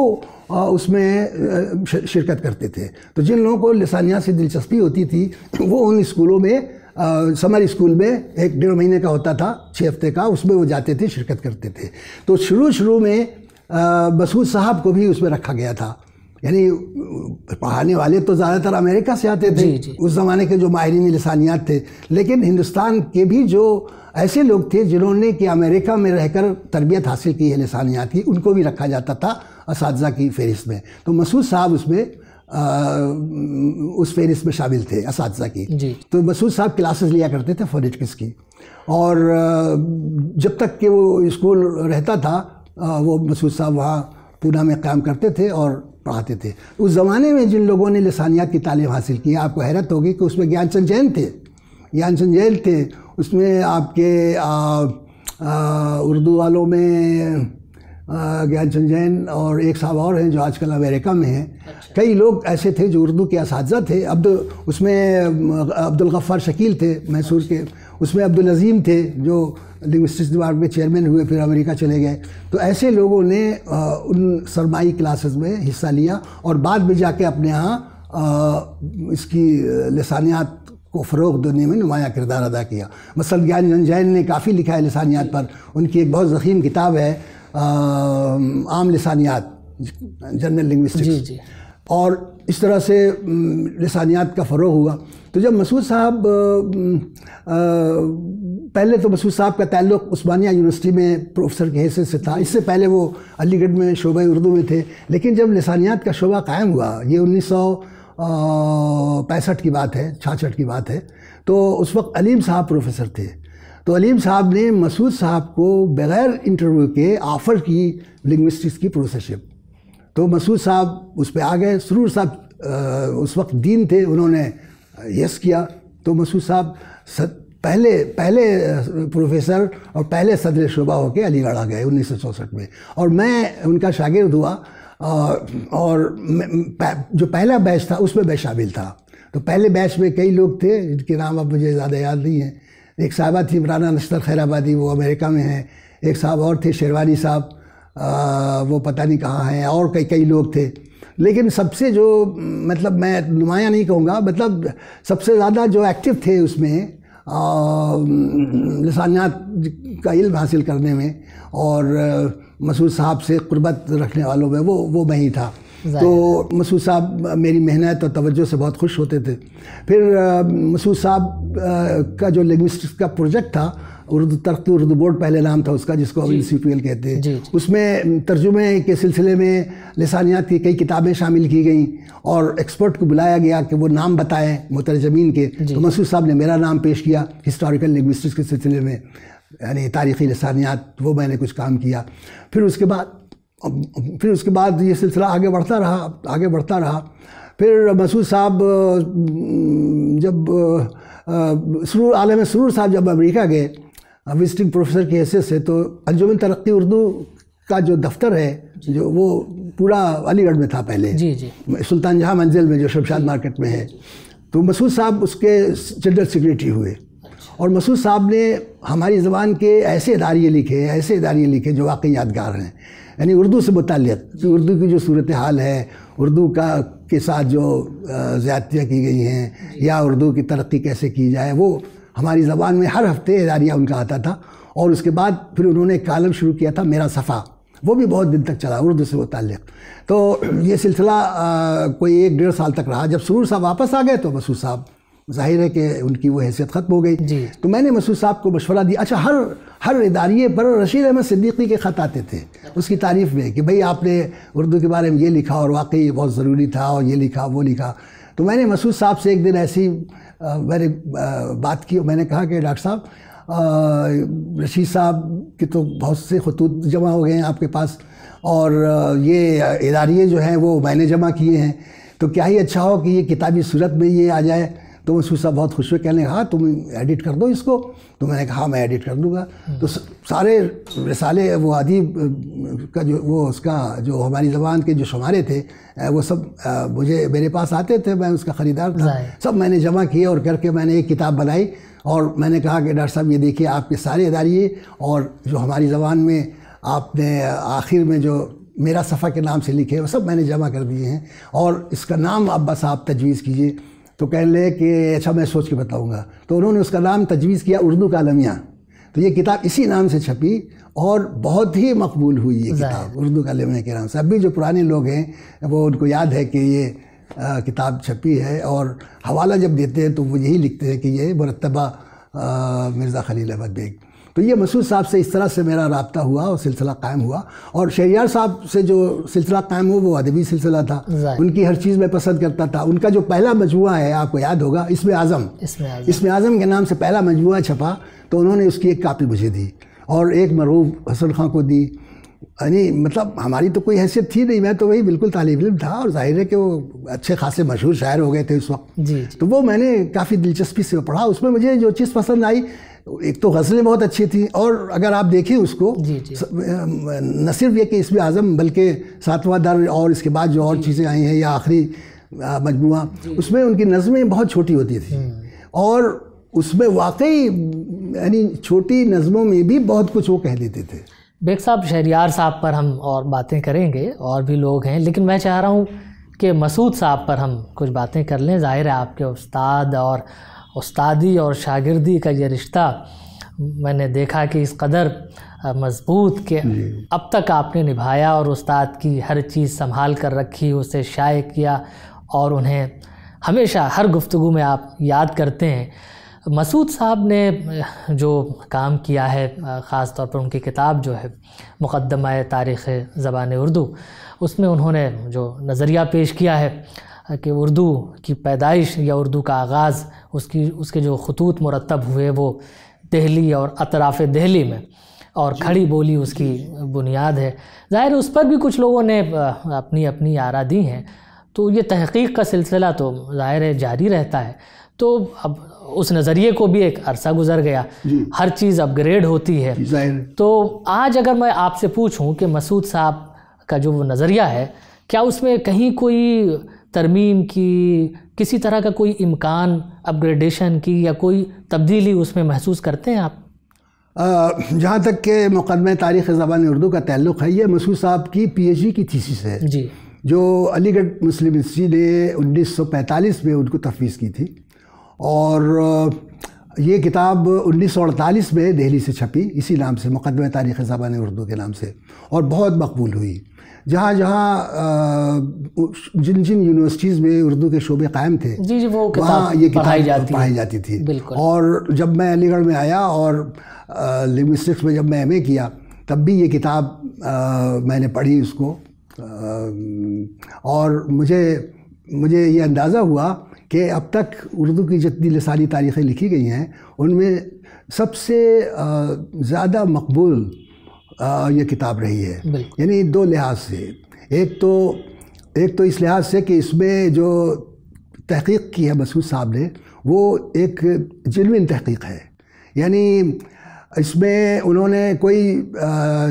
और उसमें शिरकत करते थे तो जिन लोगों को लसानियात से दिलचस्पी होती थी वो उन स्कूलों में आ, समर स्कूल में एक डेढ़ महीने का होता था छः हफ्ते का उसमें वो जाते थे शिरकत करते थे तो शुरू शुरू में मसूद साहब को भी उसमें रखा गया था यानी पढ़ाने वाले तो ज़्यादातर अमेरिका से आते थे जी, जी. उस ज़माने के जो माहरीन लसानियात थे लेकिन हिंदुस्तान के भी जो ऐसे लोग थे जिन्होंने कि अमेरिका में रहकर तरबियत हासिल की है लसानियात की उनको भी रखा जाता था इस की फहरिस्त में तो मसूद साहब उसमें आ, उस फहरिस्त में शामिल थे इस की जी. तो मसूद साहब क्लासेस लिया करते थे फोनेटिक्स की और जब तक कि वो स्कूल रहता था वो मसूद साहब वहाँ पूना में काम करते थे और पढ़ाते थे उस ज़माने में जिन लोगों ने लसानियात की तालीम हासिल की आपको हैरत होगी कि उसमें ज्ञानचंद जैन थे ज्ञानचंद जैन थे उसमें आपके उर्दू वालों में ज्ञानचंद जैन और एक साहब और हैं जो आजकल अमेरिका में हैं अच्छा। कई लोग ऐसे थे जो उर्दू के इस थे अब्दुल उसमें अब्दुल शकील थे मैसूर अच्छा। के उसमें अब्दुल नज़ीम थे जो लिंग्विस्टिक्स डिपार्ट में चेयरमैन हुए फिर अमेरिका चले गए तो ऐसे लोगों ने उन सरमाई क्लासेस में हिस्सा लिया और बाद में जाके अपने यहाँ इसकी लसानियात को फ़रोग देने में नुमाया किरदार अदा किया मसल ज्ञान रंजैन ने काफ़ी लिखा है लसानियात पर उनकी एक बहुत ज़ख़ीम किताब है आम लसानियात जनरल लिंग्विस्टिक्स और इस तरह से लसानियात का फ़रोग हुआ तो जब मसूद साहब पहले तो मसूद साहब का ताल्लुक उस्मानिया यूनिवर्सिटी में प्रोफेसर के हैसियत से था इससे पहले वो अलीगढ़ में शोबा उर्दू में थे लेकिन जब लसानियात का शोबा कायम हुआ ये उन्नीस सौ पैंसठ की बात है छाछठ की बात है तो उस वक्त अलीम साहब प्रोफेसर थे तो अलीम साहब ने मसूद साहब को बग़ैर इंटरव्यू के ऑफ़र की लिंग्विस्टिक्स की प्रोफेसरशिप तो मसूद साहब उस पर आ गए सुरूर साहब उस वक्त दीन थे उन्होंने यस किया तो मसूद साहब पहले पहले प्रोफेसर और पहले सदर शोभा होकर अलीगढ़ आ गए उन्नीस में और मैं उनका शागिर्द हुआ और जो पहला बैच था उसमें मैं शामिल था तो पहले बैच में कई लोग थे जिनके नाम अब मुझे ज़्यादा याद नहीं है एक साहबा थी इमराना नश्तर खैराबादी वो अमेरिका में हैं एक साहब और थे शेरवानी साहब वो पता नहीं कहाँ हैं और कई कई लोग थे लेकिन सबसे जो मतलब मैं नुमाया नहीं कहूँगा मतलब सबसे ज़्यादा जो एक्टिव थे उसमें लसानियात का इल्म हासिल करने में और मसूद साहब से कुर्बत रखने वालों में वो वो मैं ही था तो मसूद साहब मेरी मेहनत और तवज्जो से बहुत खुश होते थे फिर मसूद साहब का जो लिंग्विस्टिक्स का प्रोजेक्ट था उर्दू तख्त उर्दू बोर्ड पहले नाम था उसका जिसको अब सी पी एल कहते हैं उसमें तर्जुमे के सिलसिले में लसानियात की कई किताबें शामिल की गई और एक्सपर्ट को बुलाया गया कि वो नाम बताएं मुतरजमीन के तो मसूद साहब ने मेरा नाम पेश किया हिस्टोरिकल लिंग्विस्टिक्स के सिलसिले में यानी तारीख़ी लसानियात वो मैंने कुछ काम किया फिर उसके बाद फिर उसके बाद ये सिलसिला आगे बढ़ता रहा आगे बढ़ता रहा फिर मसूद साहब जब सरूर आलम सरूर साहब जब अमेरिका गए विजिटिंग प्रोफेसर के हैसियत से तो अंजुमन तरक्की उर्दू का जो दफ्तर है जो वो पूरा अलीगढ़ में था पहले जी जी सुल्तान जहाँ मंजिल में जो शमशाद मार्केट में है तो मसूद साहब उसके जनरल सेक्रेटरी हुए और मसूद साहब ने हमारी ज़बान के ऐसे इदारे लिखे ऐसे इदारे लिखे जो वाकई यादगार हैं यानी उर्दू से मुतल कि उर्दू की जो सूरत हाल है उर्दू का के साथ जो ज़्यादतियाँ की गई हैं या उर्दू की तरक्की कैसे की जाए वो हमारी ज़बान में हर हफ्ते एदारिया उनका आता था और उसके बाद फिर उन्होंने कालम शुरू किया था मेरा सफ़ा वो भी बहुत दिन तक चला उर्दू से मुतल तो ये सिलसिला कोई एक डेढ़ साल तक रहा जब सुरूर साहब वापस आ गए तो मसूद साहब जाहिर है कि उनकी वो हैसियत ख़त्म हो गई तो मैंने मसूद साहब को मशवरा दिया अच्छा हर हर इदारिए पर रशीद अहमद सिद्दीकी के ख़त आते थे उसकी तारीफ़ में कि भाई आपने उर्दू के बारे में ये लिखा और वाकई बहुत ज़रूरी था और ये लिखा वो लिखा तो मैंने मसूद साहब से एक दिन ऐसी मैंने बात की मैंने कहा कि डॉक्टर साहब रशीद साहब के तो बहुत से खतूत जमा हो गए हैं आपके पास और ये इदारे जो हैं वो मैंने जमा किए हैं तो क्या ही अच्छा हो कि ये किताबी सूरत में ये आ जाए तो उसमें साहब बहुत खुश हुए कहने हाँ तुम एडिट कर दो इसको तो मैंने कहा हाँ मैं एडिट कर दूंगा हम्म। तो सारे रिसाले वो अदीब का जो वो उसका जो हमारी ज़बान के जो शुमारे थे वो सब मुझे मेरे पास आते थे मैं उसका ख़रीदार था सब मैंने जमा किए और करके मैंने एक किताब बनाई और मैंने कहा कि डॉक्टर साहब ये देखिए आपके सारे इदारिए और जो हमारी ज़बान में आपने आखिर में जो मेरा सफ़ा के नाम से लिखे वो सब मैंने जमा कर दिए हैं और इसका नाम अब्बा साहब तजवीज़ कीजिए तो कह ले कि अच्छा मैं सोच के बताऊँगा तो उन्होंने उसका नाम तजवीज़ किया उर्दू का अलमिया तो ये किताब इसी नाम से छपी और बहुत ही मकबूल हुई ये किताब उर्दू का अलमिया के नाम से अब भी जो पुराने लोग हैं वो उनको याद है कि ये किताब छपी है और हवाला जब देते हैं तो वो यही लिखते हैं कि ये मुरतबा मिर्ज़ा खलील अहमद बेग तो ये मसूद साहब से इस तरह से मेरा रबता हुआ और सिलसिला कायम हुआ और शहरियार साहब से जो सिलसिला कायम हुआ वो अदबी सिलसिला था उनकी हर चीज़ में पसंद करता था उनका जो पहला मजमू है आपको याद होगा इसमें आज़म इसमें आज़म के नाम से पहला मजमू छपा तो उन्होंने उसकी एक कापी मुझे दी और एक मरूब हसन खां को दी यानी मतलब हमारी तो कोई हैसियत थी नहीं मैं तो वही बिल्कुल तालब इम था और जाहिर है कि वो अच्छे खासे मशहूर शायर हो गए थे उस वक्त जी, जी। तो वो मैंने काफ़ी दिलचस्पी से पढ़ा उसमें मुझे जो चीज़ पसंद आई एक तो गज़लें बहुत अच्छी थी और अगर आप देखें उसको जी न सिर्फ ये कि इसमें आज़म बल्कि सातवा दर और इसके बाद जो और चीज़ें आई हैं या आखिरी मजमू उसमें उनकी नज़में बहुत छोटी होती थी हम्म। और उसमें वाकई यानी छोटी नज़मों में भी बहुत कुछ वो कह देते थे बेग साहब शहरियार साहब पर हम और बातें करेंगे और भी लोग हैं लेकिन मैं चाह रहा हूँ कि मसूद साहब पर हम कुछ बातें कर लें ज़ाहिर है आपके उस्ताद और उस्तादी और शागिर्दी का ये रिश्ता मैंने देखा कि इस कदर मजबूत के अब तक आपने निभाया और उस्ताद की हर चीज़ संभाल कर रखी उसे शाये किया और उन्हें हमेशा हर गुफ्तु में आप याद करते हैं मसूद साहब ने जो काम किया है ख़ास तौर पर उनकी किताब जो है मुक़दमा तारीख़ ज़बान उर्दू उसमें उन्होंने जो नज़रिया पेश किया है कि उर्दू की पैदाइश या उर्दू का आगाज़ उसकी उसके जो खतूत मुरतब हुए वो दिल्ली और अतराफ़ दिल्ली में और खड़ी बोली उसकी बुनियाद है ज़ाहिर उस पर भी कुछ लोगों ने अपनी अपनी आरा दी हैं तो ये तहकीक का सिलसिला तो ज़ाहिर है जारी रहता है तो अब उस नज़रिए को भी एक अरसा गुजर गया हर चीज़ अपग्रेड होती है तो आज अगर मैं आपसे पूछूं कि मसूद साहब का जो वो नज़रिया है क्या उसमें कहीं कोई तरमीम की किसी तरह का कोई इम्कान अपग्रेडेशन की या कोई तब्दीली उसमें महसूस करते हैं आप जहाँ तक के मुकदम तारीख़ ज़बान उर्दू का ताल्लुक़ है ये मसूद साहब की पीएचडी की थीसिस है जी जो अलीगढ़ मुस्लिम यूनिवर्सिटी ने 1945 में उनको तफवीज़ की थी और ये किताब 1948 में दिल्ली से छपी इसी नाम से मुकदम तारीख़ ज़बान उर्दू के नाम से और बहुत मकबूल हुई जहाँ जहाँ जिन जिन यूनिवर्सिटीज़ में उर्दू के शोबे कायम थे जी जी वो वहाँ ये किताब पढ़ाई जाती, पढ़ाई जाती थी और जब मैं अलीगढ़ में आया और लिंग्विस्टिक्स में जब मैं एम किया तब भी ये किताब आ, मैंने पढ़ी उसको आ, और मुझे मुझे ये अंदाज़ा हुआ कि अब तक उर्दू की जितनी लसानी तारीख़ें लिखी गई हैं उनमें सबसे ज़्यादा मकबूल ये किताब रही है यानी दो लिहाज से एक तो एक तो इस लिहाज से कि इसमें जो तहकीक की है मसूद साहब ने वो एक जनविन तहकीक है यानी इसमें उन्होंने कोई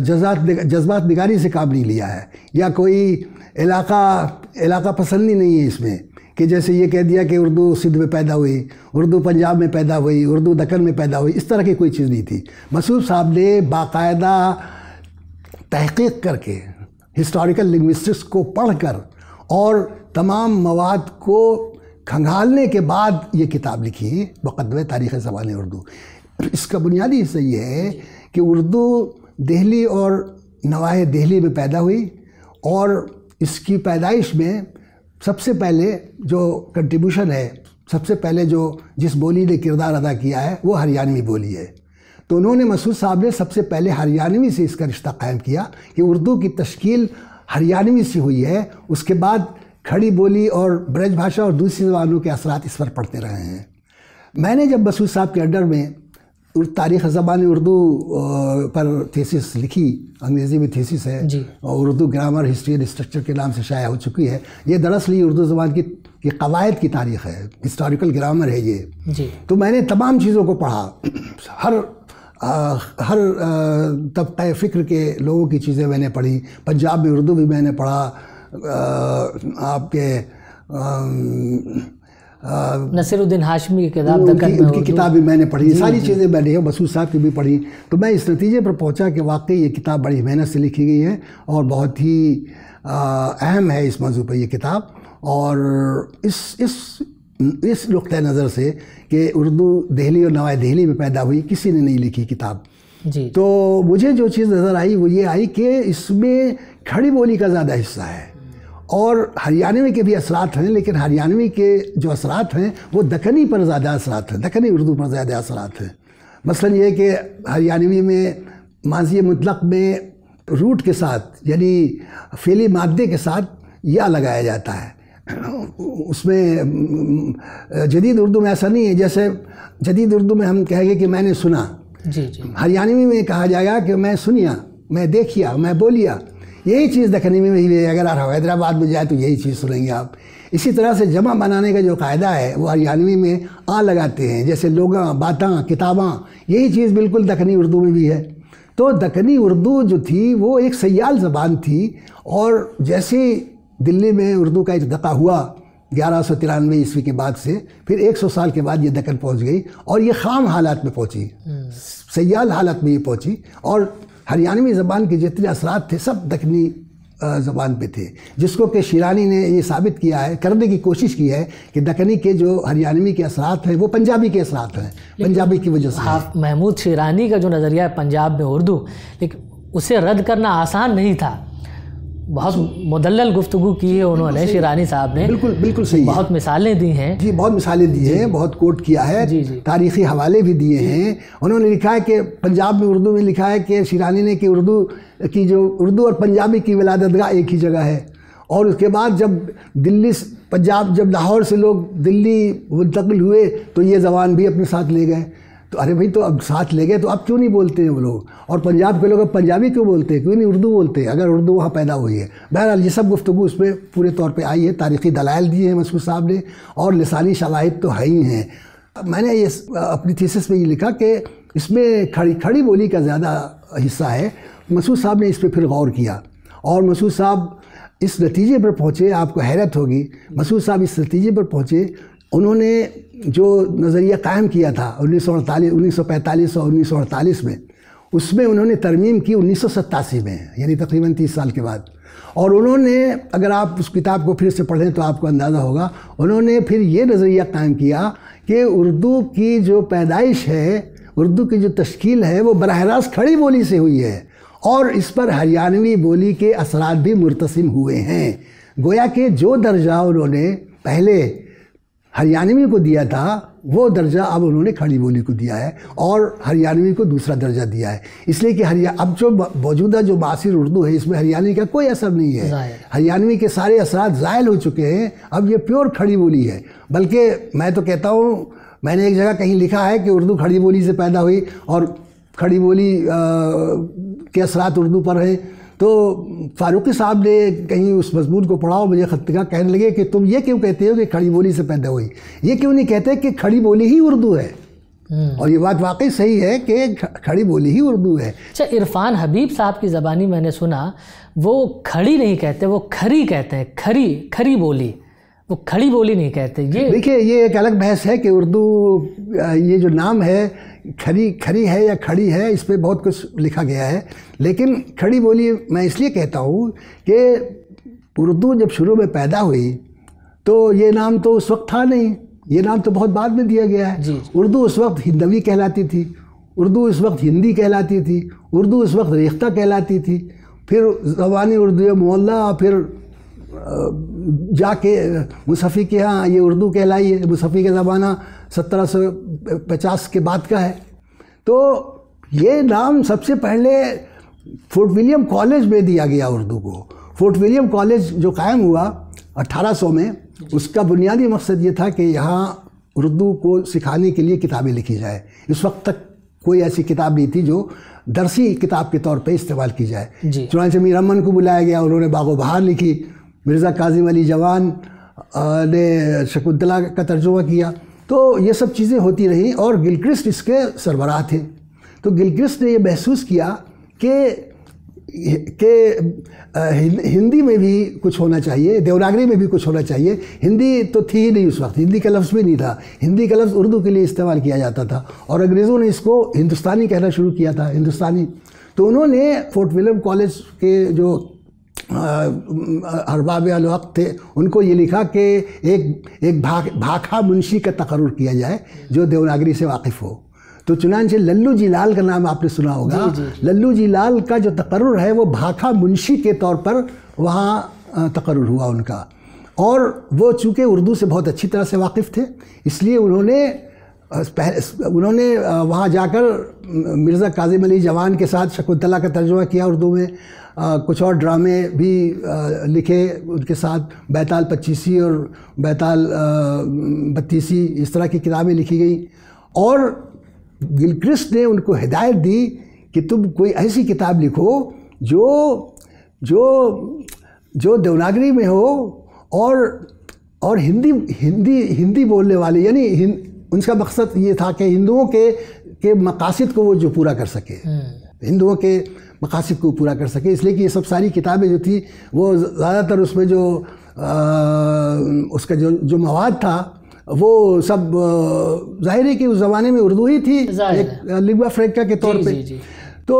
जज्बात जज्बात निगारी से काम नहीं लिया है या कोई इलाका इलाका पसंदी नहीं है इसमें कि जैसे ये कह दिया कि उर्दू सिंध में पैदा हुई उर्दू पंजाब में पैदा हुई उर्दू दक्कन में पैदा हुई इस तरह की कोई चीज़ नहीं थी मसूद साहब ने बाकायदा तहकीक करके हिस्टोरिकल लिंग्विस्टिक्स को पढ़कर और तमाम मवाद को खंगालने के बाद ये किताब लिखी बकदम तारीख़ ज़बान उर्दू इसका बुनियादी हिस्सा ये है कि उर्दू दिल्ली और नवाए दिल्ली में पैदा हुई और इसकी पैदाइश में सबसे पहले जो कंट्रीब्यूशन है सबसे पहले जो जिस बोली ने किरदार अदा किया है वो हरियाणवी बोली है तो उन्होंने मसूद साहब ने सबसे पहले हरियाणवी से इसका रिश्ता कायम किया कि उर्दू की तश्कील हरियाणवी से हुई है उसके बाद खड़ी बोली और ब्रज भाषा और दूसरी जबानों के असरात इस पर पड़ते रहे हैं मैंने जब मसूद साहब के अंडर में तारीख ज़बान उर्दू पर थीसिस लिखी अंग्रेज़ी में थीसिस है और Urdu grammar history and structure के नाम से शाया हो चुकी है ये दरअसल ये उर्दू ज़बान की ये कवायद की तारीख है हिस्टोरिकल ग्रामर है ये तो मैंने तमाम चीज़ों को पढ़ा हर आ, हर तबके फ़िक्र के लोगों की चीज़ें मैंने पढ़ी पंजाब में उर्दू भी मैंने पढ़ा आपके नसरुद्दीन हाशमी की किताब उनकी, उनकी किताब भी मैंने पढ़ी सारी चीज़ें मैंने मसूद साहब की भी पढ़ी तो मैं इस नतीजे पर पहुंचा कि वाकई ये किताब बड़ी मेहनत से लिखी गई है और बहुत ही अहम है इस मौजू पर यह किताब और इस इस इस नुक़ नज़र से कि उर्दू दिल्ली और नवा दिल्ली में पैदा हुई किसी ने नहीं लिखी किताब जी तो मुझे जो चीज़ नज़र आई वो ये आई कि इसमें खड़ी बोली का ज़्यादा हिस्सा है और हरियाणवी के भी असरात हैं लेकिन हरियाणवी के जो असरात हैं वो दखनी पर ज़्यादा असरात हैं दखनी उर्दू पर ज़्यादा असरात हैं मसलन ये कि हरियाणवी में माजी मतलब में रूट के साथ यानी फेली मादे के साथ या लगाया जाता है उसमें जदीद उर्दू में ऐसा नहीं है जैसे जदीद उर्दू में हम कहेंगे कि मैंने सुना जी जी हरियाणवी में कहा जाएगा कि मैं सुनिया मैं देखिया मैं बोलिया यही चीज़ दखनी में भी अगर आप हैदराबाद में जाए तो यही चीज़ सुनेंगे आप इसी तरह से जमा बनाने का जो कायदा है वो हरियाणवी में आ लगाते हैं जैसे लोग बातें किताबाँ यही चीज़ बिल्कुल दखनी उर्दू में भी है तो दखनी उर्दू जो थी वो एक सयाल ज़बान थी और जैसे दिल्ली में उर्दू का एक दका हुआ ग्यारह सौ तिरानवे ईस्वी के बाद से फिर एक सौ साल के बाद ये दक्कन पहुंच गई और ये खाम हालात में पहुंची हम्म। सयाल हालत में ये पहुंची और हरियाणवी ज़बान के जितने असरात थे सब दखनी ज़बान पे थे जिसको कि शिरानी ने ये साबित किया है करने की कोशिश की है कि दखनी के जो हरियाणवी के असरात हैं वो पंजाबी के असरात हैं पंजाबी की वजह से हाँ महमूद शिरानी का जो नज़रिया है पंजाब में उर्दू लेकिन उसे रद्द करना आसान नहीं था बहुत मुदल गुफ्तु की है उन्होंने शिरानी साहब ने बिल्कुल बिल्कुल सही बहुत मिसालें दी हैं जी बहुत मिसालें दी हैं बहुत कोट किया है जी जी तारीखी हवाले भी दिए हैं उन्होंने लिखा है कि पंजाब में उर्दू में लिखा है कि शिरानी ने कि उर्दू की जो उर्दू और पंजाबी की विलादतगा एक ही जगह है और उसके बाद जब दिल्ली पंजाब जब लाहौर से लोग दिल्ली मुंतकिल हुए तो ये जबान भी अपने साथ ले गए तो अरे भाई तो अब साथ ले गए तो अब क्यों नहीं बोलते हैं वो लोग और पंजाब के लोग अब पंजाबी क्यों बोलते हैं क्यों नहीं उर्दू बोलते हैं अगर उर्दू वहाँ पैदा हुई है बहरहाल ये सब गुफ्तु उस पर पूरे तौर पर आई है तारीखी दलाइल दिए हैं मसूद साहब ने और लसानी शवाहद तो है ही हैं मैंने ये अपनी थीसिस में ये लिखा कि इसमें खड़ी खड़ी बोली का ज़्यादा हिस्सा है मसूद साहब ने इस पर फिर गौर किया और मसूद साहब इस नतीजे पर पहुँचे आपको हैरत होगी मसूद साहब इस नतीजे पर पहुँचे उन्होंने जो नज़रिया कायम किया था उन्नीस सौ अड़तालीस उन्नीस सौ पैंतालीस और उन्नीस सौ अड़तालीस में उसमें उन्होंने तरमीम की उन्नीस सौ सत्तासी में यानी तकरीबन तीस साल के बाद और उन्होंने अगर आप उस किताब को फिर से पढ़ें तो आपको अंदाज़ा होगा उन्होंने फिर ये नज़रिया कायम किया कि उर्दू की जो पैदाइश है उर्दू की जो तश्कील है वो बरह रास्त खड़ी बोली से हुई है और इस पर हरियाणवी बोली के असरा भी मुरतसम हुए हैं गोया के जो दर्जा उन्होंने पहले हरियाणवी को दिया था वो दर्जा अब उन्होंने खड़ी बोली को दिया है और हरियाणवी को दूसरा दर्जा दिया है इसलिए कि हरिया अब जो मौजूदा जो बासिर उर्दू है इसमें हरियाणवी का कोई असर नहीं है हरियाणवी के सारे असरात ज़ायल हो चुके हैं अब ये प्योर खड़ी बोली है बल्कि मैं तो कहता हूँ मैंने एक जगह कहीं लिखा है कि उर्दू खड़ी बोली से पैदा हुई और खड़ी बोली आ, के असरात उर्दू पर हैं तो फारूकी साहब ने कहीं उस मजमून को पढ़ाओ मुझे खत का कहने लगे कि तुम ये क्यों कहते हो कि खड़ी बोली से पैदा हुई ये क्यों नहीं कहते कि खड़ी बोली ही उर्दू है हम्म। और ये बात वाकई सही है कि खड़ी बोली ही उर्दू है अच्छा इरफान हबीब साहब की ज़बानी मैंने सुना वो खड़ी नहीं कहते वो खरी कहते हैं खरी खरी बोली वो खड़ी बोली नहीं कहते ये देखिए ये एक अलग बहस है कि उर्दू ये जो नाम है खड़ी खड़ी है या खड़ी है इस पर बहुत कुछ लिखा गया है लेकिन खड़ी बोली मैं इसलिए कहता हूँ कि उर्दू जब शुरू में पैदा हुई तो ये नाम तो उस वक्त था नहीं ये नाम तो बहुत बाद में दिया गया है उर्दू उस वक्त हिंदवी कहलाती थी उर्दू उस वक्त हिंदी कहलाती थी उर्दू उस वक्त रेख्ता कहलाती थी फिर जबानी उर्दू मोल्ला फिर जाके मुसफ़ी के यहाँ ये उर्दू कहलाई है मुसफ़ी का ज़माना सत्रह सौ पचास के बाद का है तो ये नाम सबसे पहले फोर्ट विलियम कॉलेज में दिया गया उर्दू को फोर्ट विलियम कॉलेज जो कायम हुआ अट्ठारह सौ में उसका बुनियादी मकसद ये था कि यहाँ उर्दू को सिखाने के लिए किताबें लिखी जाए इस वक्त तक कोई ऐसी किताब नहीं थी जो दरसी किताब के तौर पे इस्तेमाल की जाए चुनाच मीर अमन को बुलाया गया उन्होंने बागो बहार लिखी मिर्ज़ा काजिम अली जवान ने शकुंतला का तर्जुमा किया तो ये सब चीज़ें होती रहीं और गिलक्रिस्ट इसके सरबराह थे तो गिलक्रिस्ट ने ये महसूस किया कि के हिंदी में भी कुछ होना चाहिए देवनागरी में भी कुछ होना चाहिए हिंदी तो थी ही नहीं उस वक्त हिंदी का लफ्ज़ भी नहीं था हिंदी का लफ्ज़ उर्दू के लिए इस्तेमाल किया जाता था और अंग्रेज़ों ने इसको हिंदुस्तानी कहना शुरू किया था हिंदुस्तानी तो उन्होंने फोर्ट विलियम कॉलेज के जो अरबाब अलवक्त थे उनको ये लिखा कि एक एक भा, भाखा मुंशी का तकर्र किया जाए जो देवनागरी से वाकिफ़ हो तो चुनानचे लल्लू जी लाल का नाम आपने सुना होगा लल्लू जी लाल का जो तकर्र है वो भाखा मुंशी के तौर पर वहाँ तकर्र हुआ उनका और वो चूँकि उर्दू से बहुत अच्छी तरह से वाकिफ़ थे इसलिए उन्होंने उन्होंने वहाँ जाकर मिर्ज़ा काजिम अली जवान के साथ शकुंतला का तर्जुमा किया उर्दू में आ, कुछ और ड्रामे भी आ, लिखे उनके साथ बैताल पच्चीसी और बैताल बत्तीसी इस तरह की किताबें लिखी गई और गिलक्रिस्ट ने उनको हिदायत दी कि तुम कोई ऐसी किताब लिखो जो जो जो देवनागरी में हो और और हिंदी हिंदी हिंदी बोलने वाले यानी उनका मकसद ये था कि हिंदुओं के के मकासद को वो जो पूरा कर सके हम्म। हिंदुओं के मकासद को पूरा कर सके इसलिए कि ये सब सारी किताबें जो थी वो ज़्यादातर उसमें जो आ, उसका जो जो मवाद था वो सब जाहिर है कि उस ज़माने में उर्दू ही थी एक लिबा फ्रेंका के तौर पे तो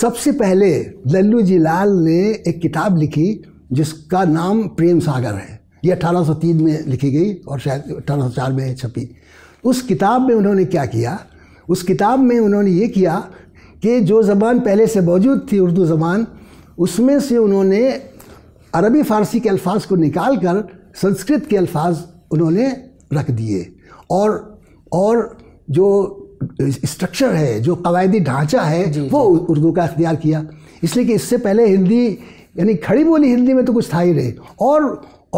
सबसे पहले लल्लू जी लाल ने एक किताब लिखी जिसका नाम प्रेम सागर है ये 1803 में लिखी गई और शायद अठारह में छपी उस किताब में उन्होंने क्या किया उस किताब में उन्होंने ये किया कि जो ज़बान पहले से मौजूद थी उर्दू ज़बान उसमें से उन्होंने अरबी फ़ारसी के अल्फाज को निकाल कर संस्कृत के अल्फाज उन्होंने रख दिए और और जो स्ट्रक्चर है जो कवायदी ढांचा है जी, वो उर्दू का अख्तियार किया इसलिए कि इससे पहले हिंदी यानी खड़ी बोली हिंदी में तो कुछ था ही नहीं और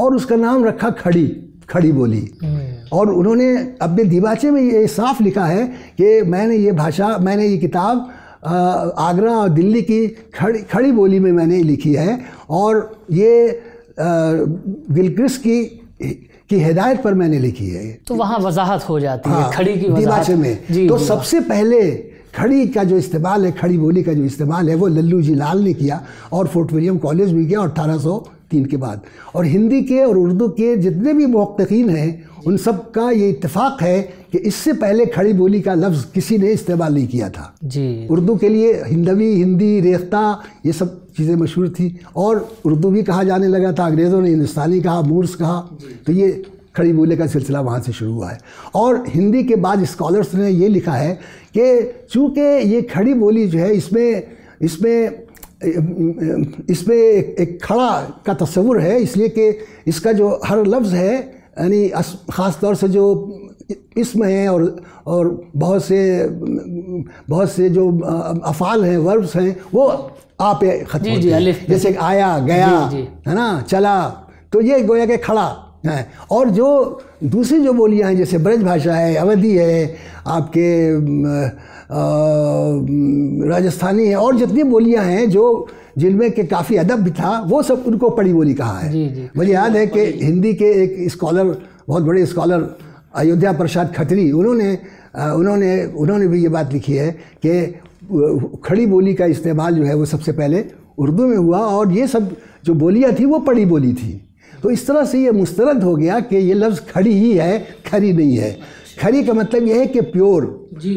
और उसका नाम रखा खड़ी खड़ी बोली हम्म। और उन्होंने अपने दिबाचे में ये साफ लिखा है कि मैंने ये भाषा मैंने ये किताब आगरा और दिल्ली की खड़ी खड़ी बोली में मैंने लिखी है और ये गिलक्रिस्ट की की हिदायत पर मैंने लिखी है तो वहाँ वजाहत हो जाती हाँ, है खड़ी की दिमाशे में जी, तो जी, सबसे पहले खड़ी का जो इस्तेमाल है खड़ी बोली का जो इस्तेमाल है वो लल्लू जी लाल ने किया और फोर्ट विलियम कॉलेज भी गया और अठारह तीन के बाद और हिंदी के और उर्दू के जितने भी महतकीन हैं उन सब का ये इतफ़ाक़ है कि इससे पहले खड़ी बोली का लफ्ज़ किसी ने इस्तेमाल नहीं किया था जी उर्दू के लिए हिंदवी हिंदी रेख्ता ये सब चीज़ें मशहूर थी और उर्दू भी कहा जाने लगा था अंग्रेज़ों ने हिंदुस्तानी कहा मूर्स कहा तो ये खड़ी बोली का सिलसिला वहाँ से शुरू हुआ है और हिंदी के बाद स्कॉलर्स ने ये लिखा है कि चूँकि ये खड़ी बोली जो है इसमें इसमें इसमें एक खड़ा का तस्वुर है इसलिए कि इसका जो हर लफ्ज़ है यानी ख़ास तौर से जो इसम है और और बहुत से बहुत से जो अफ़ाल हैं वर्ब्स हैं वो आप ख़त्म जी, जी, जी, जैसे आया गया है ना चला तो ये गोया के खड़ा है और जो दूसरी जो बोलियां हैं जैसे ब्रज भाषा है अवधि है आपके राजस्थानी है और जितनी बोलियां हैं जो जिनमें के काफ़ी अदब भी था वो सब उनको पड़ी बोली कहा है मुझे याद है कि हिंदी के एक स्कॉलर बहुत बड़े स्कॉलर अयोध्या प्रसाद खत्री उन्होंने उन्होंने उन्होंने भी ये बात लिखी है कि खड़ी बोली का इस्तेमाल जो है वो सबसे पहले उर्दू में हुआ और ये सब जो बोलियाँ थी वो पड़ी बोली थी तो इस तरह से ये मुस्तरद हो गया कि ये लफ्ज़ खड़ी ही है खड़ी नहीं है खरी का मतलब यह है कि प्योर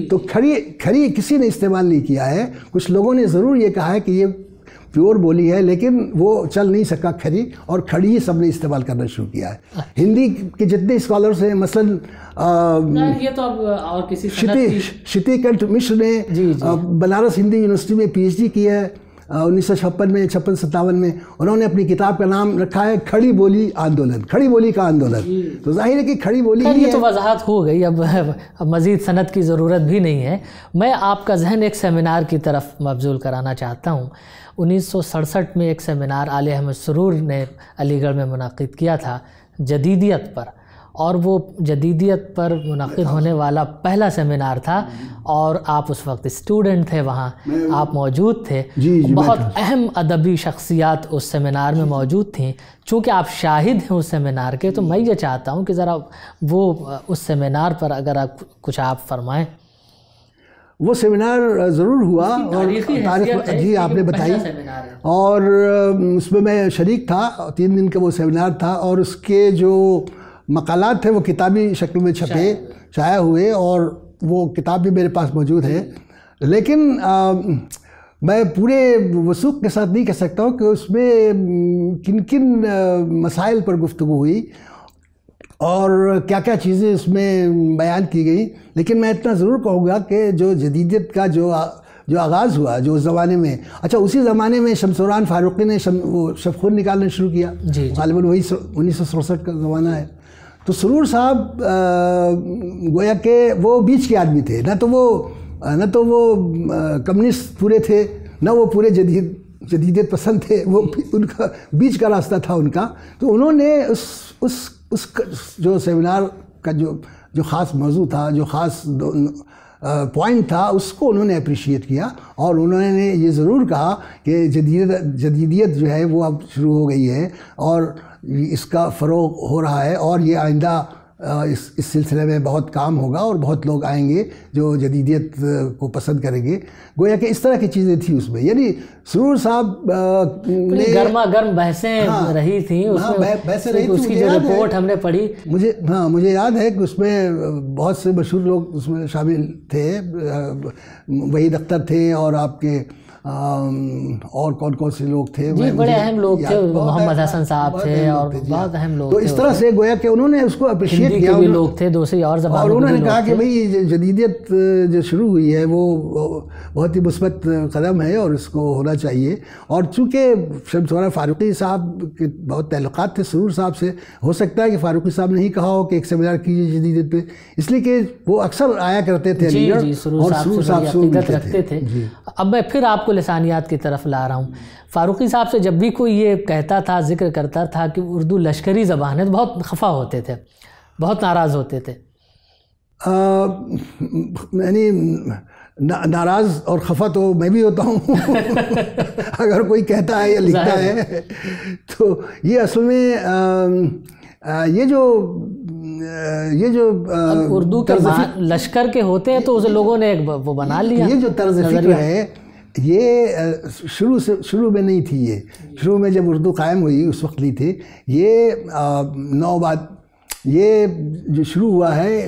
तो खरी खरी किसी ने इस्तेमाल नहीं किया है कुछ लोगों ने ज़रूर ये कहा है कि ये प्योर बोली है लेकिन वो चल नहीं सका खरी और खड़ी ही सबने इस्तेमाल करना शुरू किया है अच्छा। हिंदी के जितने स्कॉलर्स हैं मसलन ये तो अब और किसी क्षितिकंठ मिश्र ने बनारस हिंदी यूनिवर्सिटी में पीएचडी की है उन्नीस में छप्पन सत्तावन में उन्होंने अपनी किताब का नाम रखा है खड़ी बोली आंदोलन खड़ी बोली का आंदोलन तो जाहिर है कि खड़ी बोली ये तो वजाहत हो गई अब, अब मज़ीद सनत की ज़रूरत भी नहीं है मैं आपका जहन एक सेमिनार की तरफ मबजूल कराना चाहता हूँ उन्नीस में एक सेमिनार आल अहमद सरूर ने अलीगढ़ में मुनद किया था जदीदियत पर और वो जदीदियत पर मुनद अच्छा। होने वाला पहला सेमिनार था हम्म। और आप उस वक्त स्टूडेंट थे वहाँ आप मौजूद थे जी, जी, बहुत अहम अदबी शख्सियात उस सेमिनार में मौजूद थी चूँकि आप शाहिद हैं उस सेमिनार के तो मैं ये चाहता हूँ कि ज़रा वो उस सेमिनार पर अगर आप कुछ आप फरमाएँ वो सेमिनार ज़रूर हुआ और तारीख जी आपने बताई और उसमें मैं शरीक था तीन दिन का वो सेमिनार था और उसके जो मकालत थे वो किताबी शक्ल में छपे छाया हुए और वो किताब भी मेरे पास मौजूद है लेकिन आ, मैं पूरे वसूख के साथ नहीं कह सकता हूँ कि उसमें किन किन मसाइल पर गुफ्तु हुई और क्या क्या चीज़ें इसमें बयान की गई लेकिन मैं इतना ज़रूर कहूँगा कि जो जदीदियत का जो जो आगाज़ हुआ जो उस ज़माने में अच्छा उसी ज़माने में शमसुरान फारूकी ने शम, वो शफखुर निकालना शुरू किया जी, जी। वही उन्नीस सौ सड़सठ का ज़माना है तो सरूर साहब गोया के वो बीच के आदमी थे ना तो वो न तो वो कम्युनिस्ट पूरे थे ना वो पूरे जदीद जदीदत पसंद थे वो उनका बीच का रास्ता था उनका तो उन्होंने उस उस उस जो सेमिनार का जो जो ख़ास मौजू था जो ख़ास पॉइंट था उसको उन्होंने अप्रिशिएट किया और उन्होंने ये ज़रूर कहा कि जदीद जदीदियत जो है वो अब शुरू हो गई है और इसका फ़रोग हो रहा है और ये आइंदा इस इस सिलसिले में बहुत काम होगा और बहुत लोग आएंगे जो जदीदियत को पसंद करेंगे गोया कि इस तरह की चीज़ें थी उसमें यानी सुरूर साहब ने गर्मा गर्म बहसें हाँ, रही थी हाँ, उसमें हाँ, बहसें रही उसकी जो रिपोर्ट हमने पढ़ी मुझे हाँ मुझे याद है कि उसमें बहुत से मशहूर लोग उसमें शामिल थे वहीद अख्तर थे और आपके और कौन कौन से लोग थे जी बड़े अहम लोग थे मोहम्मद हसन साहब थे और बहुत अहम लोग तो इस तरह से गोया कि उन्होंने उसको अप्रिशिएट किया भी लोग थे दूसरी और जब और उन्होंने कहा कि भाई जदीदियत जो शुरू हुई है वो बहुत ही मुस्बत कदम है और इसको होना चाहिए और चूँकि शमसोरा फारूकी साहब के बहुत तल्लक थे सरूर साहब से हो सकता है कि फारूकी साहब ने ही कहा हो कि एक सेमिनार कीजिए जदीदियत पे इसलिए कि वो अक्सर आया करते थे और सरूर साहब रखते थे अब मैं फिर आपको आपको लसानियात की तरफ ला रहा हूँ फ़ारूक़ी साहब से जब भी कोई ये कहता था जिक्र करता था कि उर्दू लश्करी ज़बान है तो बहुत खफा होते थे बहुत नाराज़ होते थे यानी ना, नाराज़ और खफा तो मैं भी होता हूँ अगर कोई कहता है या लिखता है तो ये असल में आ, आ, ये जो ये जो उर्दू के लश्कर के होते हैं तो उसे लोगों ने एक वो बना लिया ये जो तर्ज फिक्र है ये शुरू से शुरू में नहीं थी ये शुरू में जब उर्दू कायम हुई उस वक्त ली थी ये नौबाद ये जो शुरू हुआ है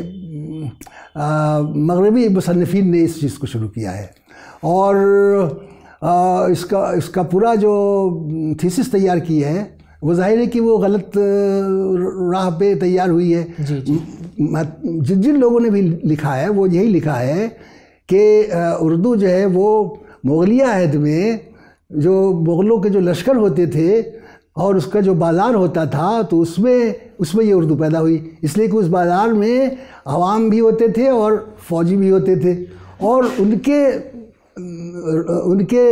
मगरबी मुसनफिन ने इस चीज़ को शुरू किया है और आ, इसका इसका पूरा जो थीसिस तैयार की है वो जाहिर है कि वो गलत राह पे तैयार हुई है जिन जिन लोगों ने भी लिखा है वो यही लिखा है कि उर्दू जो है वो मुगलिया अहद में जो मुग़लों के जो लश्कर होते थे और उसका जो बाज़ार होता था तो उसमें उसमें ये उर्दू पैदा हुई इसलिए कि उस बाज़ार में आवाम भी होते थे और फौजी भी होते थे और उनके उनके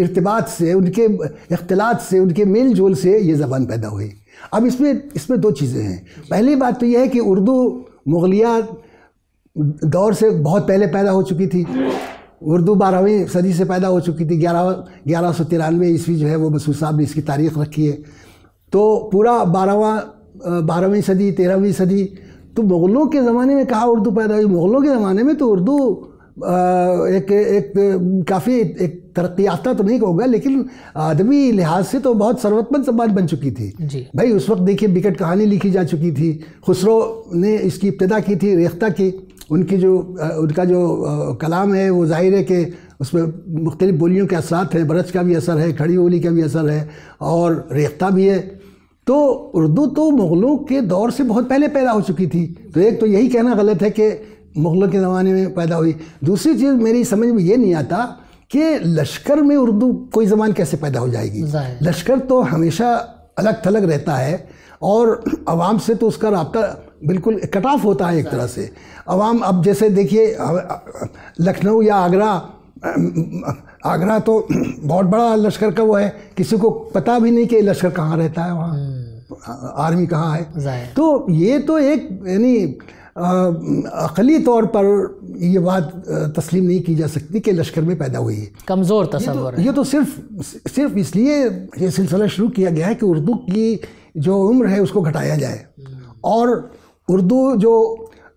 इरतबात से उनके अख्तलात से उनके मेल जोल से ये ज़बान पैदा हुई अब इसमें इसमें दो चीज़ें हैं पहली बात तो यह है कि उर्दू मुग़लिया दौर से बहुत पहले पैदा हो चुकी थी उर्दू बारहवीं सदी से पैदा हो चुकी थी ग्यारह ग्यारह सौ तिरानवे ईस्वी जो है वो मसूद साहब ने इसकी तारीख रखी है तो पूरा बारहवा बारहवीं सदी तेरहवीं सदी तो मुग़लों के ज़माने में कहाँ उर्दू पैदा हुई मुग़लों के ज़माने में तो उर्दू एक एक काफ़ी एक, एक तरक्की याफ्ता तो नहीं कहूँगा लेकिन आदमी लिहाज से तो बहुत सर्वतमंद समाज बन चुकी थी जी भाई उस वक्त देखिए बिकट कहानी लिखी जा चुकी थी खुसरो ने इसकी इब्तदा की थी रेख्ता की उनकी जो उनका जो कलाम है वो जाहिर है कि उसमें मुख्तलिफ़ बोलियों के असरात हैं ब्रज का भी असर है खड़ी बोली का भी असर है और रेख्ता भी है तो उर्दू तो मुग़लों के दौर से बहुत पहले पैदा हो चुकी थी तो एक तो यही कहना गलत है कि मुग़लों के ज़माने में पैदा हुई दूसरी चीज़ मेरी समझ में ये नहीं आता कि लश्कर में उर्दू कोई ज़बान कैसे पैदा हो जाएगी लश्कर तो हमेशा अलग थलग रहता है और आवाम से तो उसका रबता बिल्कुल कट ऑफ होता है एक तरह से अवाम अब जैसे देखिए लखनऊ या आगरा आगरा तो बहुत बड़ा लश्कर का वो है किसी को पता भी नहीं कि लश्कर कहाँ रहता है वहाँ हम्म। आर्मी कहाँ है तो ये तो एक यानी अकली तौर पर ये बात तस्लीम नहीं की जा सकती कि लश्कर में पैदा हुई है कमज़ोर तस्वर ये, तो, ये तो सिर्फ सिर्फ इसलिए ये सिलसिला शुरू किया गया है कि उर्दू की जो उम्र है उसको घटाया जाए हम्म। और उर्दू जो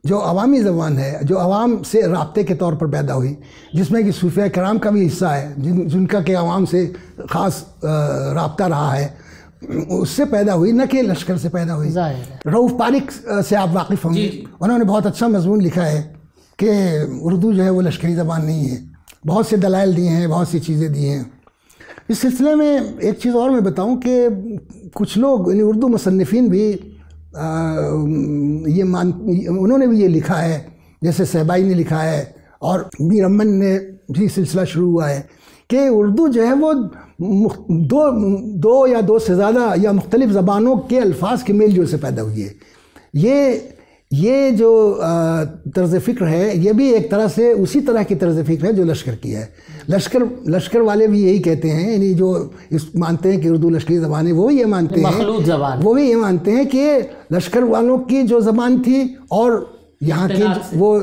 जो अवामी ज़बान है जो आवाम से रबते के तौर पर पैदा हुई जिसमें कि सूफिया कराम का भी हिस्सा है जिन जिनका के आवाम से ख़ास रबता रहा है उससे पैदा हुई न कि लश्कर से पैदा हुई रऊफ़ पारिक से आप वाकिफ़ होंगे उन्होंने बहुत अच्छा मजमून लिखा है कि उर्दू जो है वो लश्करी ज़बान नहीं है बहुत से दलाइल दिए हैं बहुत सी चीज़ें दी हैं इस सिलसिले में एक चीज़ और मैं बताऊँ कि कुछ लोग यानी उर्दू मुसनफ़ी भी आ, ये मान उन्होंने भी ये लिखा है जैसे सहबाई ने लिखा है और मीर अमन ने भी सिलसिला शुरू हुआ है कि उर्दू जो है वो दो दो या दो से ज़्यादा या मुख्तलिफ़ ज़बानों के अल्फाज के मेल जोल से पैदा हुई है ये ये जो तर्ज फ़िक्र है ये भी एक तरह से उसी तरह की तर्ज फ़िक्र है जो लश्कर की है लश्कर लश्कर वाले भी यही कहते हैं यानी जो इस मानते हैं कि उर्दू लश्करी ज़बान है वो भी ये मानते हैं जबान वो भी ये मानते हैं कि लश्कर वालों की जो ज़बान थी और यहाँ के वो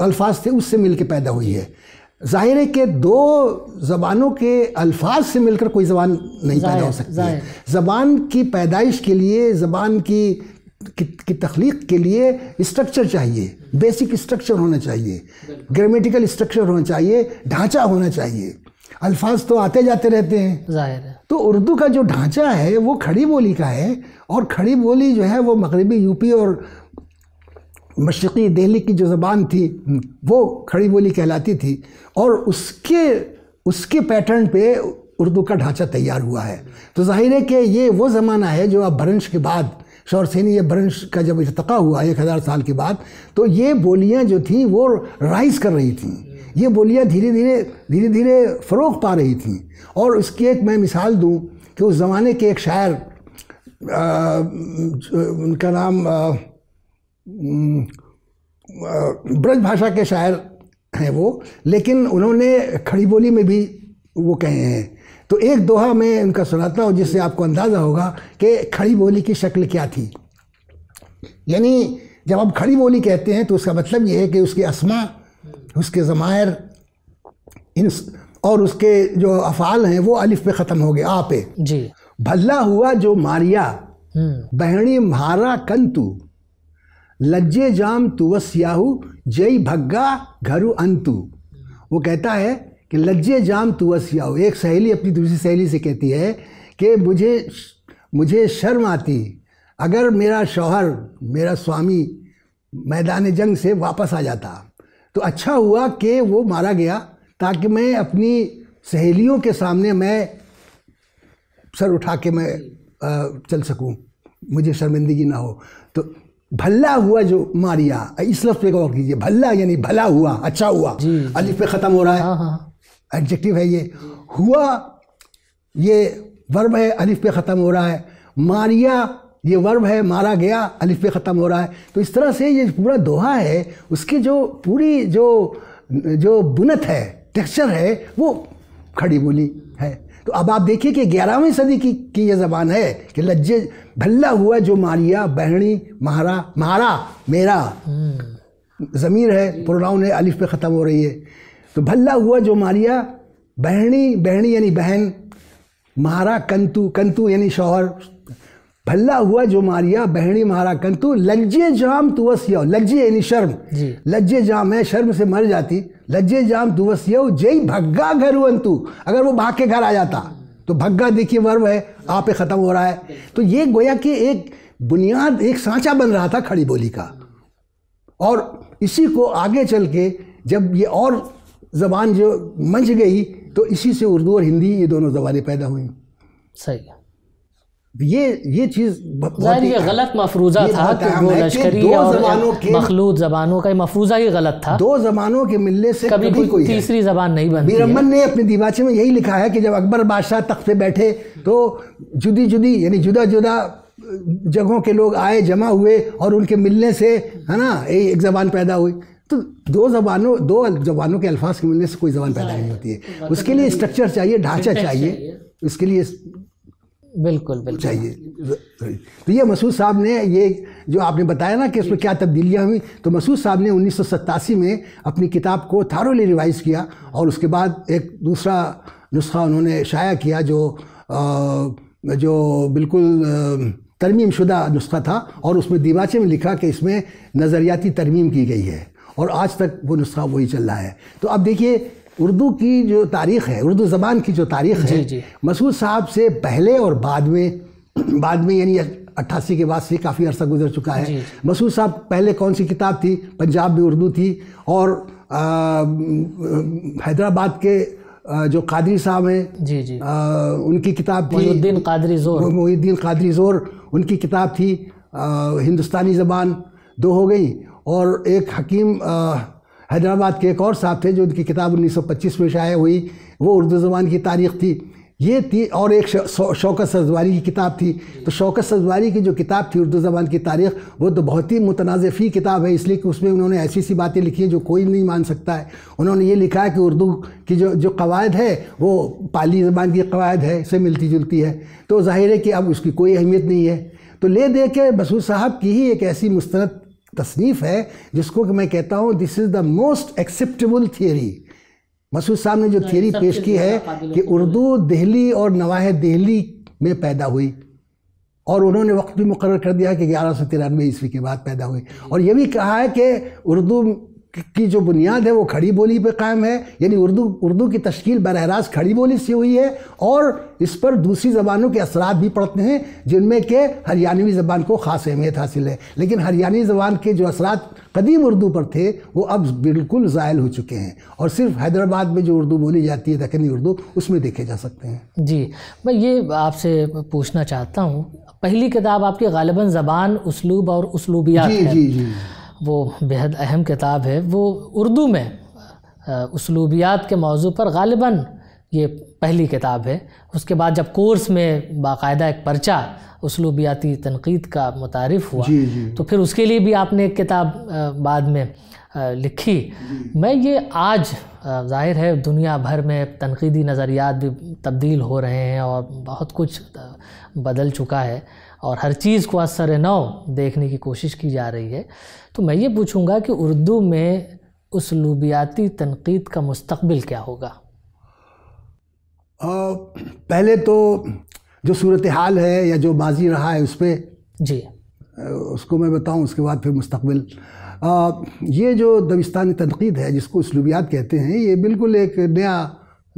अल्फाज थे उससे मिल के पैदा हुई है ज़ाहिर है कि दो ज़बानों के अल्फाज से मिलकर कोई ज़बान नहीं पैदा हो सकती है ज़बान की पैदाइश के लिए ज़बान की की तख्लीक के लिए स्ट्रक्चर चाहिए बेसिक स्ट्रक्चर होना चाहिए ग्रामेटिकल स्ट्रक्चर होना चाहिए ढांचा होना चाहिए अल्फाज तो आते जाते रहते हैं जाहिर है तो उर्दू का जो ढांचा है वो खड़ी बोली का है और खड़ी बोली जो है वो मगरबी यूपी और मशरक़ी दिल्ली की जो ज़बान थी वो खड़ी बोली कहलाती थी और उसके उसके पैटर्न पे उर्दू का ढांचा तैयार हुआ है तो जाहिर है कि ये वो ज़माना है जो अब भरंश के बाद शौरसेनी ये ब्रंश का जब इरतका हुआ एक हज़ार साल के बाद तो ये बोलियाँ जो थीं वो राइज कर रही थीं ये बोलियाँ धीरे धीरे धीरे धीरे फ़रोग पा रही थीं और उसकी एक मैं मिसाल दूँ कि उस ज़माने के एक शायर उनका नाम ब्रज भाषा के शायर हैं वो लेकिन उन्होंने खड़ी बोली में भी वो कहे हैं तो एक दोहा मैं उनका सुनाता हूँ जिससे आपको अंदाज़ा होगा कि खड़ी बोली की शक्ल क्या थी यानी जब आप खड़ी बोली कहते हैं तो उसका मतलब ये है कि उसके असमा उसके ज़मायर इन और उसके जो अफ़ाल हैं वो अलिफ पे ख़त्म हो गए आ पे जी भल्ला हुआ जो मारिया हम्म। बहणी मारा कंतु लज्जे जाम तुवस याहू जई भग्गा घरु अंतु वो कहता है कि लज्जे जाम तू हो एक सहेली अपनी दूसरी सहेली से कहती है कि मुझे मुझे शर्म आती अगर मेरा शौहर मेरा स्वामी मैदान जंग से वापस आ जाता तो अच्छा हुआ कि वो मारा गया ताकि मैं अपनी सहेलियों के सामने मैं सर उठा के मैं चल सकूं मुझे शर्मिंदगी ना हो तो भला हुआ जो मारिया इस लफ्ज़ पे गौर कीजिए भला यानी भला हुआ अच्छा हुआ अलिफ पे ख़त्म हो रहा है हाँ, हाँ। एडजेक्टिव है ये हुआ ये वर्ब है अलिफ पे ख़त्म हो रहा है मारिया ये वर्ब है मारा गया अलिफ पे ख़त्म हो रहा है तो इस तरह से ये पूरा दोहा है उसकी जो पूरी जो जो बुनत है टेक्सचर है वो खड़ी बोली है तो अब आप देखिए कि ग्यारहवीं सदी की, की ये ज़बान है कि लज्जे भल्ला हुआ जो मारिया बहणी महारा महारा मेरा हम्म। ज़मीर है प्रोनाउन है अलिफ पे ख़त्म हो रही है तो भल्ला हुआ जो मारिया बहनी बहनी यानी बहन मारा कंतु कंतु यानी शौहर भल्ला हुआ जो मारिया बहनी मारा कंतु लज्जे जाम यो लज्जे यानी शर्म लज्जे जाम है शर्म से मर जाती लज्जे जाम तुवस्यो जय भग्गा घर वंतु अगर वो भाग के घर आ जाता तो भग्गा देखिए वर्व है आप पे ख़त्म हो रहा है तो ये गोया कि एक बुनियाद एक सांचा बन रहा था खड़ी बोली का और इसी को आगे चल के जब ये और ज़बान जो मंच गई तो इसी से उर्दू और हिंदी ये दोनों ज़बानें पैदा हुई सही ये ये चीज़ ये गलत मफरूजा था कि वो लश्करी और मखलूत जबानों का मफरूजा ही गलत था दो जबानों के मिलने से कभी, कभी कोई तीसरी जबान नहीं बनी बीरमन ने अपने दीवाचे में यही लिखा है कि जब अकबर बादशाह तख्त पे बैठे तो जुदी जुदी यानी जुदा जुदा जगहों के लोग आए जमा हुए और उनके मिलने से है ना एक जबान पैदा हुई तो दो जबानों दो जबानों के अल्फाज के मिलने से कोई जबान पैदा नहीं होती है तो उसके लिए स्ट्रक्चर चाहिए ढांचा चाहिए उसके लिए बिल्कुल बिल्कुल चाहिए तो ये मसूद साहब ने ये जो आपने बताया ना कि उसमें क्या तब्दीलियाँ हुई तो मसूद साहब ने उन्नीस में अपनी किताब को थारोली रिवाइज किया और उसके बाद एक दूसरा नुस्खा उन्होंने शाया किया जो आ, जो बिल्कुल तरमीम शुदा नुस्खा था और उसमें दीवाचे में लिखा कि इसमें नज़रियाती तरमीम की गई है और आज तक वो नुस्खा वही चल रहा है तो अब देखिए उर्दू की जो तारीख़ है उर्दू ज़बान की जो तारीख़ है मसूद साहब से पहले और बाद में बाद में यानी अट्ठासी के बाद से काफ़ी अरसा गुजर चुका है मसूद साहब पहले कौन सी किताब थी पंजाब में उर्दू थी और हैदराबाद के जो कादरी साहब हैं जी जी आ, उनकी किताब थी मोहीद्दीन कादरी जोर मोहीद्दीन कादरी जोर उनकी किताब थी आ, हिंदुस्तानी ज़बान दो हो गई और एक हकीम हैदराबाद के एक और साहब थे जो उनकी किताब 1925 में शाया हुई वो उर्दू ज़बान की तारीख थी ये थी और एक शौकत सजवारी की किताब थी तो शौकत सजवारी की जो किताब थी उर्दू ज़बान की तारीख वो तो बहुत ही मुतनाज़फ़ी किताब है इसलिए कि उसमें उन्होंने ऐसी सी बातें लिखी हैं जो कोई नहीं मान सकता है उन्होंने ये लिखा है कि उर्दू की जो जो कवायद है वो पाली ज़बान की कवायद है से मिलती जुलती है तो जाहिर है कि अब उसकी कोई अहमियत नहीं है तो ले दे के बसूर साहब की ही एक ऐसी मुस्तरद तसनीफ है जिसको कि मैं कहता हूँ this is the most acceptable theory Masood sahab ने जो थियरी पेश की है कि उर्दू दिल्ली और नवाह दिल्ली में पैदा हुई और उन्होंने वक्त भी मुकर कर दिया कि ग्यारह सौ तिरानवे ईस्वी के बाद पैदा हुई और यह भी कहा है कि उर्दू की जो बुनियाद है वो खड़ी बोली पे कायम है यानी उर्दू उर्दू की तश्कील बरह रास्त खड़ी बोली से हुई है और इस पर दूसरी ज़बानों के असरात भी पड़ते हैं जिनमें के हरियाणवी ज़बान को ख़ास अहमियत हासिल है लेकिन हरियाणवी ज़बान के जो असरात कदीम उर्दू पर थे वो अब बिल्कुल ज़ायल हो चुके हैं और सिर्फ हैदराबाद में जो उर्दू बोली जाती है दखनी उर्दू उसमें देखे जा सकते हैं जी मैं ये आपसे पूछना चाहता हूँ पहली किताब आपकी गालिबा ज़बान उसलूब और उसलूबिया जी, जी, जी। वो बेहद अहम किताब है वो उर्दू में उसलूबियात के मौजू पर गालिबा ये पहली किताब है उसके बाद जब कोर्स में बाकायदा एक पर्चा उसलूबियाती तनकीद का मुतारफ़ हुआ जी जी। तो फिर उसके लिए भी आपने एक किताब बाद में लिखी मैं ये आज ज़ाहिर है दुनिया भर में तनकीदी नज़रियात भी तब्दील हो रहे हैं और बहुत कुछ बदल चुका है और हर चीज़ को असर नौ देखने की कोशिश की जा रही है तो मैं ये पूछूँगा कि उर्दू में उसलूबियाती तनकीद का मुस्तबिल क्या होगा आ, पहले तो जो सूरत हाल है या जो माजी रहा है उस पर जी उसको मैं बताऊं उसके बाद फिर मुस्तबिल ये जो दबिस्तान तनकीद है जिसको उसलूबियात कहते हैं ये बिल्कुल एक नया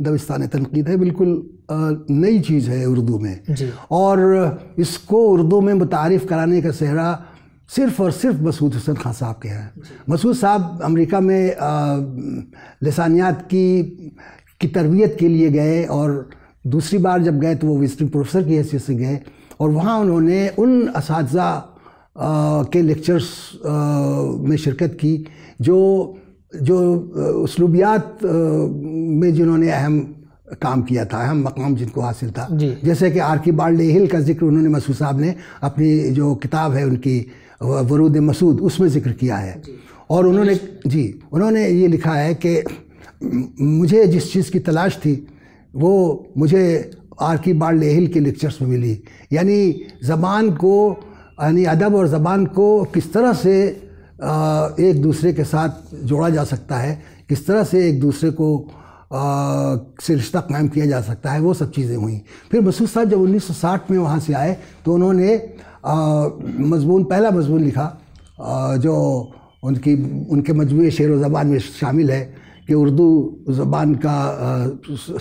दबिस्तान तनकीद है बिल्कुल नई चीज़ है उर्दू में और इसको उर्दू में मुतारफ़ कराने का सहरा सिर्फ और सिर्फ मसूद हुसैन खान साहब के हैं मसूद साहब अमेरिका में लसानियात की की तरबियत के लिए गए और दूसरी बार जब गए तो वो विजिटिंग प्रोफेसर की हैसियत से गए और वहाँ उन्होंने उन इस के लेक्चर्स में शिरकत की जो जो उसलूबियात में जिन्होंने अहम काम किया था अहम मकाम जिनको हासिल था जैसे कि आर की बाल्डे हिल का जिक्र उन्होंने मसूद साहब ने अपनी जो किताब है उनकी वरूद मसूद उसमें जिक्र किया है और तो उन्होंने जी उन्होंने ये लिखा है कि मुझे जिस चीज़ की तलाश थी वो मुझे आर की बाढ़ लेहिल के लेक्चर्स में मिली यानी ज़बान को यानी अदब और ज़बान को किस तरह से एक दूसरे के साथ जोड़ा जा सकता है किस तरह से एक दूसरे को से रिश्ता कायम किया जा सकता है वो सब चीज़ें हुई फिर मसूद साहब जब 1960 में वहाँ से आए तो उन्होंने मजमून पहला मजमून लिखा जो उनकी उनके मजमू शेर व ज़बान में शामिल है कि उर्दू ज़बान का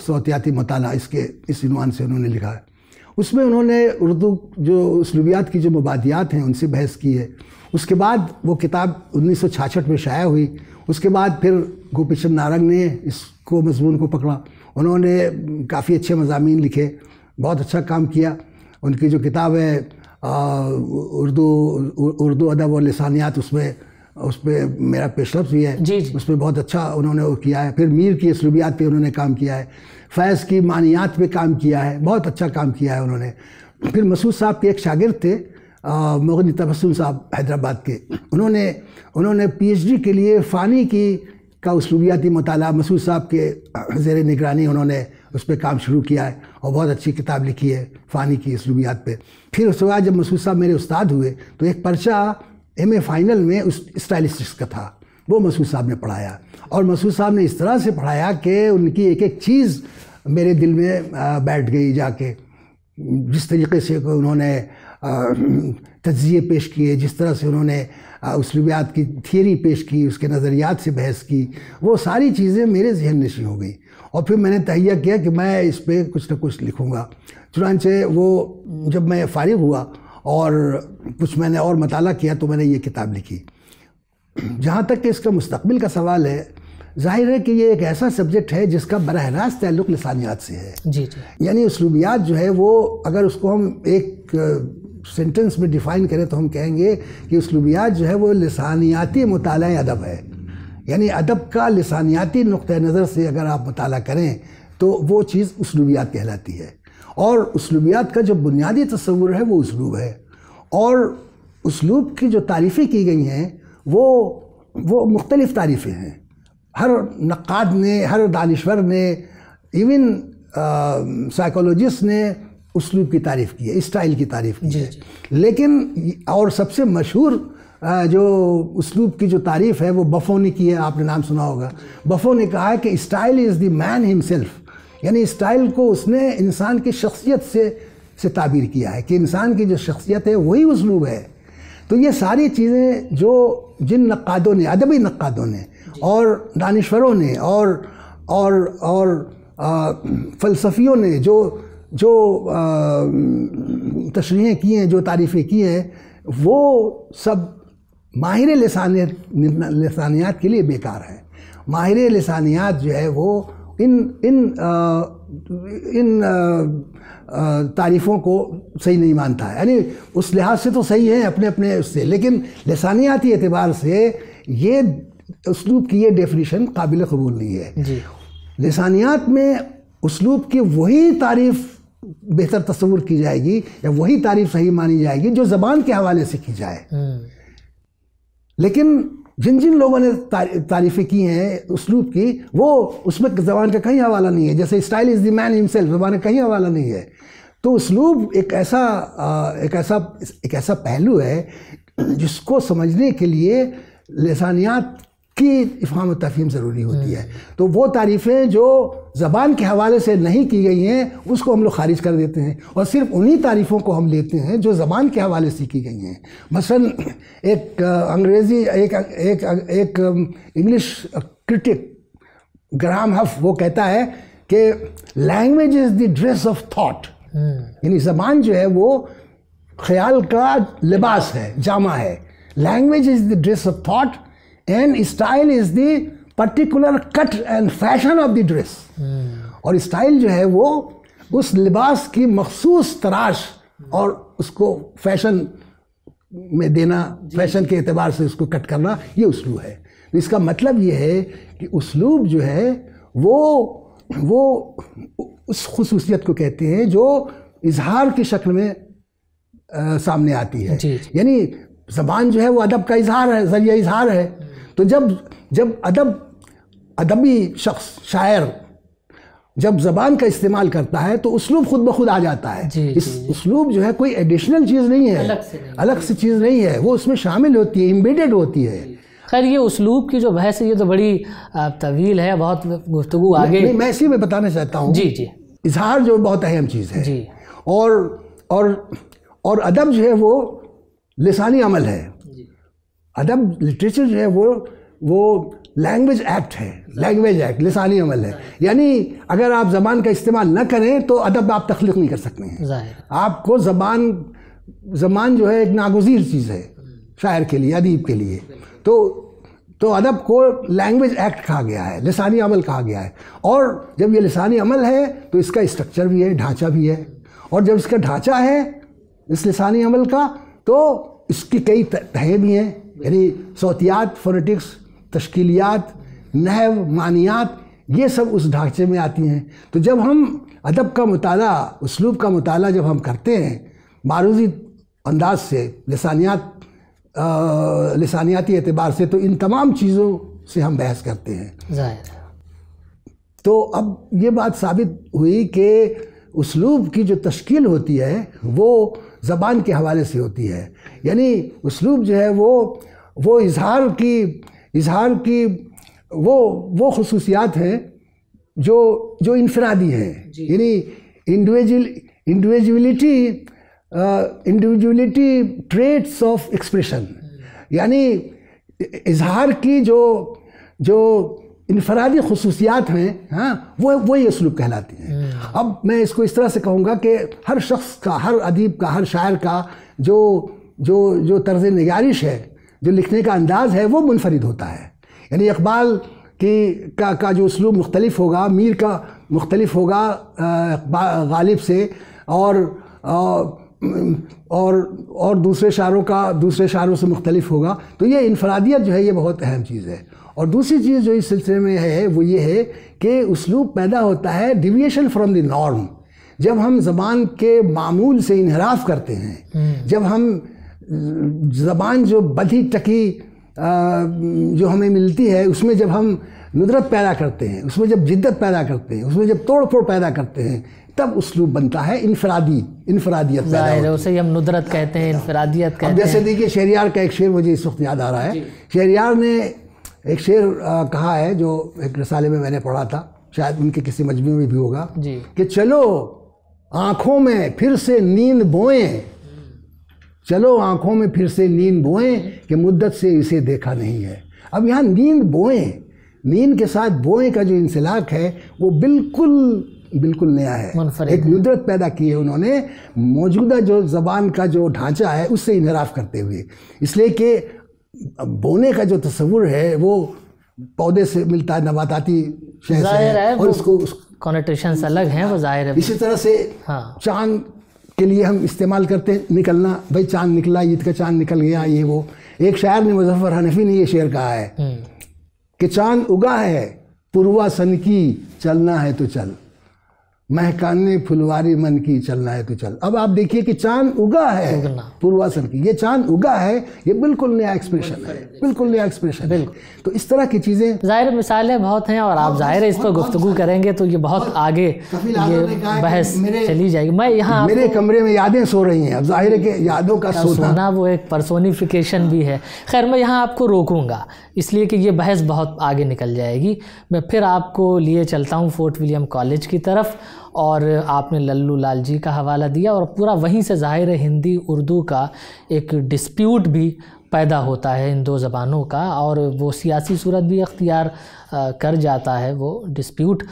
सौतियाती मताना इसके इस इनवान से उन्होंने लिखा है उसमें उन्होंने उर्दू जो उसलूबियात की जो मुबादियात हैं उनसे बहस की है उसके बाद वो किताब उन्नीस में शाया हुई उसके बाद फिर गोपी चंद नारंग ने इसको मजमून को पकड़ा उन्होंने काफ़ी अच्छे मजामी लिखे बहुत अच्छा काम किया उनकी जो किताब है उर्दू उर्दू अदब और लसानियात उसमें उस पर मेरा पेशरफ भी है जी जी। उस पर बहुत अच्छा उन्होंने वो किया है फिर मीर की असलूबियात पे उन्होंने काम किया है फैज़ की मानियात पे काम किया है बहुत अच्छा काम किया है उन्होंने फिर मसूद साहब के एक शागिर्द थे मोगनी तबसम साहब हैदराबाद के उन्होंने उन्होंने पीएचडी के लिए फ़ानी की का उसलूबियाती मताल मसूद साहब के जेर निगरानी उन्होंने उस पर काम शुरू किया है और बहुत अच्छी किताब लिखी है फ़ानी की इसलूबियात पे फिर उसके बाद जब मसूद साहब मेरे उस्ताद हुए तो एक पर्चा एम ए फाइनल में उस स्टाइलिस्टिक्स का था वो मसूद साहब ने पढ़ाया और मसूद साहब ने इस तरह से पढ़ाया कि उनकी एक एक चीज़ मेरे दिल में बैठ गई जाके जिस तरीके से उन्होंने तजिए पेश किए जिस तरह से उन्होंने उस रुबियात की थियरी पेश की उसके नज़रियात से बहस की वो सारी चीज़ें मेरे जहन नशी हो गई और फिर मैंने तहैया किया कि मैं इस पर कुछ ना कुछ लिखूँगा चुनानचे वो जब मैं फारिग हुआ और कुछ मैंने और मताल किया तो मैंने ये किताब लिखी जहाँ तक कि इसका मुस्तबिल का सवाल है जाहिर है कि ये एक ऐसा सब्जेक्ट है जिसका बरह रास्त तल्लुक लसानियात से है जी जी यानी उसलूबियात जो है वो अगर उसको हम एक सेंटेंस में डिफ़ाइन करें तो हम कहेंगे कि उसलूबियात जो है वो लसानियाती मताल अदब है यानी अदब का लसानियाती नुक़ नज़र से अगर आप मताल करें तो वो चीज़ उसलूबियात कहलाती है और उसलूबियात का जो बुनियादी तस्वूर है वो उसलूब है और उसलूब की जो तारीफ़ें की गई हैं वो वो मुख्तलिफ़ तारीफ़ें हैं हर नक़ाद ने हर दानश्वर ने इवन साइकोलॉजिस्ट ने उसलूब की तारीफ़ की है स्टाइल की तारीफ़ की है लेकिन और सबसे मशहूर जो उसलूब की जो तारीफ़ है वो बफ़ो ने की है आपने नाम सुना होगा बफ़ो ने कहा है कि style is the man himself यानी स्टाइल को उसने इंसान की शख्सियत से से ताबीर किया है कि इंसान की जो शख्सियत है वही उसलूब है तो ये सारी चीज़ें जो जिन नक्कादों ने अदबी नक्कादों ने और दानश्वरों ने और और और फ़लसफियों ने जो जो तशरीहें की हैं जो तारीफ़ें की हैं वो सब माहिर लसानियत लसानियात के लिए बेकार है माहिर लसानियात जो है वो इन इन आ, इन तारीफ़ों को सही नहीं मानता है यानी उस लिहाज से तो सही है अपने अपने उससे लेकिन लसानियाती एतबार से ये उसलूब की ये डेफिनेशन काबिल कबूल नहीं है लसानियात में उसलूब की वही तारीफ़ बेहतर तस्वूर की जाएगी या वही तारीफ़ सही मानी जाएगी जो ज़बान के हवाले से की जाए हम्म। लेकिन जिन जिन लोगों ने तारीफ़ें की हैं उसलूब की वो उसमें जबान का कहीं हवाला नहीं है जैसे style is the man himself जबान का कहीं हवाला नहीं है तो उसलूब एक ऐसा एक ऐसा एक ऐसा पहलू है जिसको समझने के लिए लसानियात की इफ़ाम तफीम ज़रूरी होती हम्म। है तो वो तारीफ़ें जो ज़बान के हवाले से नहीं की गई हैं उसको हम लोग खारिज कर देते हैं और सिर्फ उन्हीं तारीफ़ों को हम लेते हैं जो ज़बान के हवाले से की गई हैं मसलन एक अंग्रेज़ी एक एक एक इंग्लिश क्रिटिक ग्राम हफ वो कहता है कि language is the dress of thought यानी ज़बान जो है वो ख्याल का लिबास है जामा है language is the dress of thought and style is the particular cut and fashion of the dress और स्टाइल जो है वो उस लिबास की मखसूस तराश और उसको फैशन में देना फैशन के अतबार से उसको कट करना ये उसलूब है तो इसका मतलब ये है कि उसलूब जो है वो वो उस खसूसियत को कहते हैं जो इजहार की शक्ल में आ, सामने आती है यानी ज़बान जो है वो अदब का इजहार है ज़रिया इजहार है तो जब जब अदब अदबी शख्स शायर जब ज़बान का इस्तेमाल करता है तो उसलूब खुद ब खुद आ जाता है जी, इस उसलूब जो है कोई एडिशनल चीज़ नहीं है अलग से नहीं, अलग से चीज़ नहीं है वो उसमें शामिल होती है इम्बेडेड होती है खैर ये उसलूब की जो बहस है ये तो बड़ी तवील है बहुत गुफ्तु आगे नहीं, मैं इसी में बताना चाहता हूँ जी जी इजहार जो बहुत अहम चीज़ है जी और और और अदब जो है वो लसानी अमल है अदब लिटरेचर जो है वो वो लैंग्वेज एक्ट है लैंग्वेज एक्ट लसानी अमल है यानी अगर आप ज़बान का इस्तेमाल ना करें तो अदब आप तख्लीक नहीं कर सकते हैं आपको ज़बान ज़बान जो है एक नागजीर चीज़ है शायर के लिए अदीब के लिए तो तो अदब को लैंग्वेज एक्ट कहा गया है लसानी अमल कहा गया है और जब ये लसानी अमल है तो इसका स्ट्रक्चर भी है ढांचा भी है और जब इसका ढांचा है इस लसानी अमल का तो इसकी कई तहें भी हैं यानी सौतियात फोनेटिक्स तश्कीलियात नहव मानियात ये सब उस ढांचे में आती हैं तो जब हम अदब का मताल उसलूब का मताल जब हम करते हैं मारूजी अंदाज से लसानियात लसानियाती एतबार से तो इन तमाम चीज़ों से हम बहस करते हैं तो अब ये बात साबित हुई कि उसलूब की जो तश्कील होती है वो ज़बान के हवाले से होती है यानी उसलूब जो है वो वो इजहार की इजहार की वो वो खसूसियात हैं जो जो इनफरादी हैं यानी individual individuality individuality traits of expression यानी इजहार की जो जो इनफरादी खसूसियात हैं हाँ वो वो ये सलूक कहलाती हैं हम्म। अब मैं इसको इस तरह से कहूँगा कि हर शख्स का हर अदीब का हर शायर का जो जो जो तर्ज नगारिश है जो लिखने का अंदाज़ है वो मुनफरद होता है यानी इकबाल की का का जो उसलूब मुख्तलिफ होगा मीर का मुख्तलिफ होगा गालिब से और आ, और और दूसरे शारों का दूसरे शारों से मुख्तलिफ होगा तो ये इनफरादियत जो है ये बहुत अहम चीज़ है और दूसरी चीज़ जो इस सिलसिले में है वो ये है कि उसलूब पैदा होता है डिविएशन फ्रॉम द नॉर्म जब हम जबान के मामूल से इनहराफ करते हैं हम्म। जब हम जबान जो बधी टकी जो हमें मिलती है उसमें जब हम नुदरत पैदा करते हैं उसमें जब जिद्दत पैदा करते हैं उसमें जब तोड़ फोड़ पैदा करते हैं तब उसलूब बनता है इनफरादी इनफरादियत उसे हम नुदरत कहते हैं इनफरादियत कहते हैं जैसे देखिए शहरियार का एक शेर मुझे इस वक्त याद आ रहा है शहरियार ने एक शेर आ, कहा है जो एक रसाले में मैंने पढ़ा था शायद उनके किसी मजमू में भी होगा जी कि चलो आँखों में फिर से नींद बोए चलो आँखों में फिर से नींद बोएं कि मुद्दत से इसे देखा नहीं है अब यहाँ नींद बोएं नींद के साथ बोएं का जो इंसलाक है वो बिल्कुल बिल्कुल नया है एक नुदरत पैदा की है उन्होंने मौजूदा जो ज़बान का जो ढांचा है उससे इनराफ करते हुए इसलिए कि बोने का जो तस्वुर है वो पौधे से मिलता है नबाताती है और उसको कॉनेटेशन अलग हैं वो जाहिर है इसी तरह से हाँ चांद के लिए हम इस्तेमाल करते हैं निकलना भाई चांद निकला ईद का चांद निकल गया ये वो एक शायर ने मुजफ्फर हनफी ने ये शेर कहा है हम्म। कि चांद उगा है पुरवा सन की चलना है तो चल महकाने फुलवारी मन की चलना है तो चल अब आप देखिए कि चांद उगा है पूर्वासन की ये चांद उगा है ये बिल्कुल नया एक्सप्रेशन है बिल्कुल नया एक्सप्रेशन है तो इस तरह की चीज़ें जाहिर मिसालें बहुत हैं और आप जाहिर है इस पर गुफ्तगु करेंगे तो ये बहुत आगे ये बहस चली जाएगी मैं यहाँ मेरे कमरे में यादें सो रही हैं अब जाहिर है कि यादों का सोना वो एक परसोनिफिकेशन भी है खैर मैं यहाँ आपको रोकूंगा इसलिए कि ये बहस बहुत आगे निकल जाएगी मैं फिर आपको लिए चलता हूँ फोर्ट विलियम कॉलेज की तरफ और आपने लल्लू लाल जी का हवाला दिया और पूरा वहीं से ज़ाहिर है हिंदी उर्दू का एक डिस्प्यूट भी पैदा होता है इन दो ज़बानों का और वो सियासी सूरत भी अख्तियार कर जाता है वो डिस्प्यूट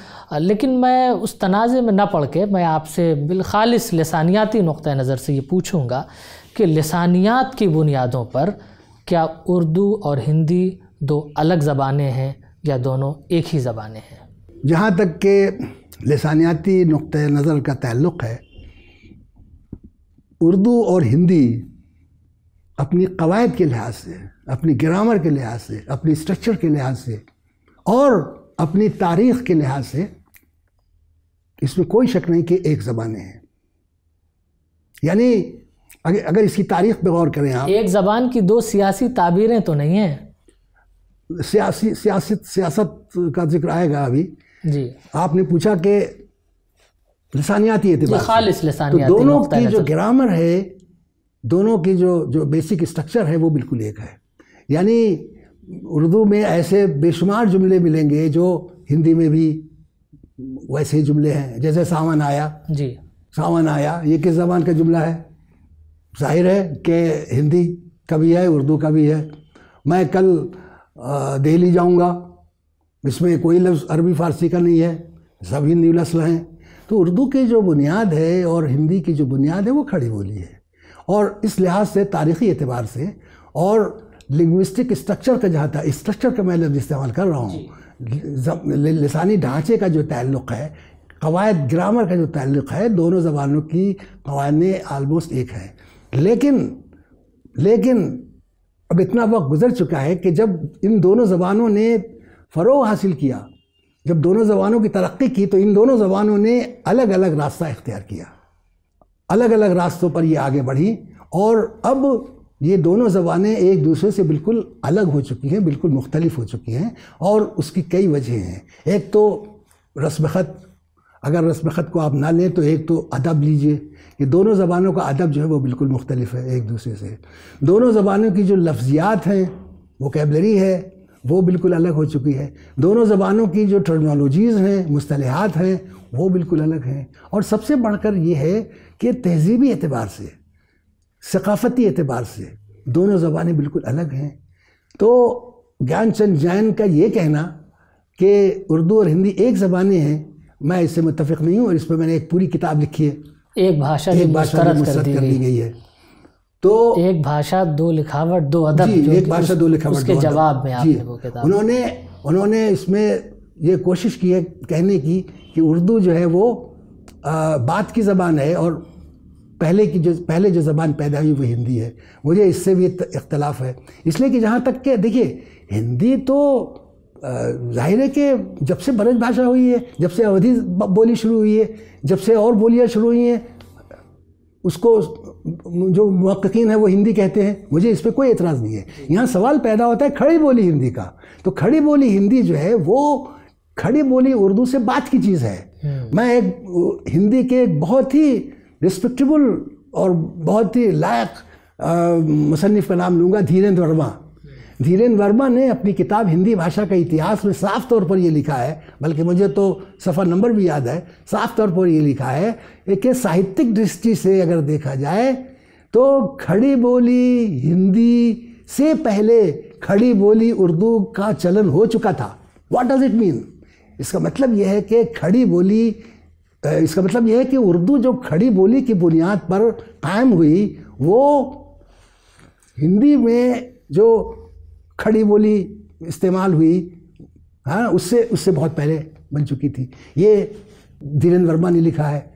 लेकिन मैं उस तनाज़े में ना पढ़ के मैं आपसे बिलखालस लसानियाती नुक़ नज़र से ये पूछूँगा कि लसानियात की बुनियादों पर क्या उर्दू और हिंदी दो अलग ज़बानें हैं या दोनों एक ही ज़बानें हैं जहाँ तक के लसानियाती नुक़ नज़र का ताल्लुक़ है उर्दू और हिंदी अपनी कवायद के लिहाज से अपनी ग्रामर के लिहाज से अपनी स्ट्रक्चर के लिहाज से और अपनी तारीख़ के लिहाज से इसमें कोई शक नहीं कि एक ज़बान हैं यानी अगर अगर इसकी तारीख पर गौर करें आप एक ज़बान की दो सियासी ताबीरें तो नहीं हैं सियासी सियासत सियासत का जिक्र आएगा अभी जी आपने पूछा कि लसानियाती एतबार खालिस तो लसानियाती तो दोनों की जो ग्रामर है दोनों की जो जो बेसिक स्ट्रक्चर है वो बिल्कुल एक है यानी उर्दू में ऐसे बेशुमार जुमले मिलेंगे जो हिंदी में भी वैसे ही जुमले हैं जैसे सावन आया जी सावन आया ये किस जबान का जुमला है जाहिर है कि हिंदी का भी है उर्दू का भी है मैं कल दिल्ली जाऊंगा इसमें कोई लफ्ज़ अरबी फ़ारसी का नहीं है सब हिंदी नस्ल हैं तो उर्दू की जो बुनियाद है और हिंदी की जो बुनियाद है वो खड़ी बोली है और इस लिहाज से तारीख़ी एतबार से और लिंग्विस्टिक स्ट्रक्चर का जहाँ था स्ट्रक्चर का मैं लफ्ज़ इस्तेमाल कर रहा हूँ लसानी ढांचे का जो ताल्लुक़ है कवायद ग्रामर का जो ताल्लुक़ है दोनों ज़बानों की कवायद आलमोस्ट एक है लेकिन लेकिन अब इतना वक्त गुजर चुका है कि जब इन दोनों ज़बानों ने फ़रो हासिल किया जब दोनों ज़बानों की तरक्की की तो इन दोनों ज़बानों ने अलग अलग रास्ता इख्तियार किया अलग अलग रास्तों पर ये आगे बढ़ी और अब ये दोनों ज़बानें एक दूसरे से बिल्कुल अलग हो चुकी हैं बिल्कुल मुख्तलिफ हो चुकी हैं और उसकी कई वजह हैं एक तो रस्म ख़त अगर रस्म ख़त को आप ना लें तो एक तो अदब लीजिए ये दोनों ज़बानों का अदब जो है वो बिल्कुल मुख्तलिफ है एक दूसरे से दोनों ज़बानों की जो लफ्ज़ियात हैं वो कैबलरी है वो बिल्कुल अलग हो चुकी है दोनों ज़बानों की जो टर्मिनोलॉजीज़ हैं मुस्तलहत हैं वो बिल्कुल अलग हैं और सबसे बढ़कर ये है कि तहजीबी एतबार से सकाफ़ती एतबार से दोनों ज़बानें बिल्कुल अलग हैं तो ज्ञानचंद जैन का ये कहना कि उर्दू और हिंदी एक ज़बानें हैं मैं इससे मुतफ़ नहीं हूँ और इस पर मैंने एक पूरी किताब लिखी है एक भाषा एक भाषा कर दी गई है तो एक भाषा दो लिखावट दो अदब जी एक भाषा दो लिखावट उसके जवाब में आपने वो किताब उन्होंने उन्होंने इसमें ये कोशिश की है कहने की कि उर्दू जो है वो आ, बात की ज़बान है और पहले की जो पहले जो ज़बान पैदा हुई वो हिंदी है मुझे इससे भी इख्तलाफ है इसलिए कि जहाँ तक के देखिए हिंदी तो जाहिर है कि जब से ब्रज भाषा हुई है जब से अवधि बोली शुरू हुई है जब से और बोलियाँ शुरू हुई हैं उसको जो महक्कीन है वो हिंदी कहते हैं मुझे इस पर कोई एतराज़ नहीं है यहाँ सवाल पैदा होता है खड़ी बोली हिंदी का तो खड़ी बोली हिंदी जो है वो खड़ी बोली उर्दू से बात की चीज़ है हम्म। मैं एक हिंदी के एक बहुत ही रिस्पेक्टेबल और बहुत ही लायक मुसनफ़ का नाम लूँगा धीरेन्द्र वर्मा धीरेन वर्मा ने अपनी किताब हिंदी भाषा का इतिहास में साफ तौर पर यह लिखा है बल्कि मुझे तो सफ़ा नंबर भी याद है साफ तौर पर यह लिखा है कि साहित्यिक दृष्टि से अगर देखा जाए तो खड़ी बोली हिंदी से पहले खड़ी बोली उर्दू का चलन हो चुका था वाट डज़ इट मीन इसका मतलब यह है कि खड़ी बोली इसका मतलब यह है कि उर्दू जो खड़ी बोली की बुनियाद पर कायम हुई वो हिंदी में जो खड़ी बोली इस्तेमाल हुई हाँ उससे उससे बहुत पहले बन चुकी थी ये धीरेन्द्र वर्मा ने लिखा है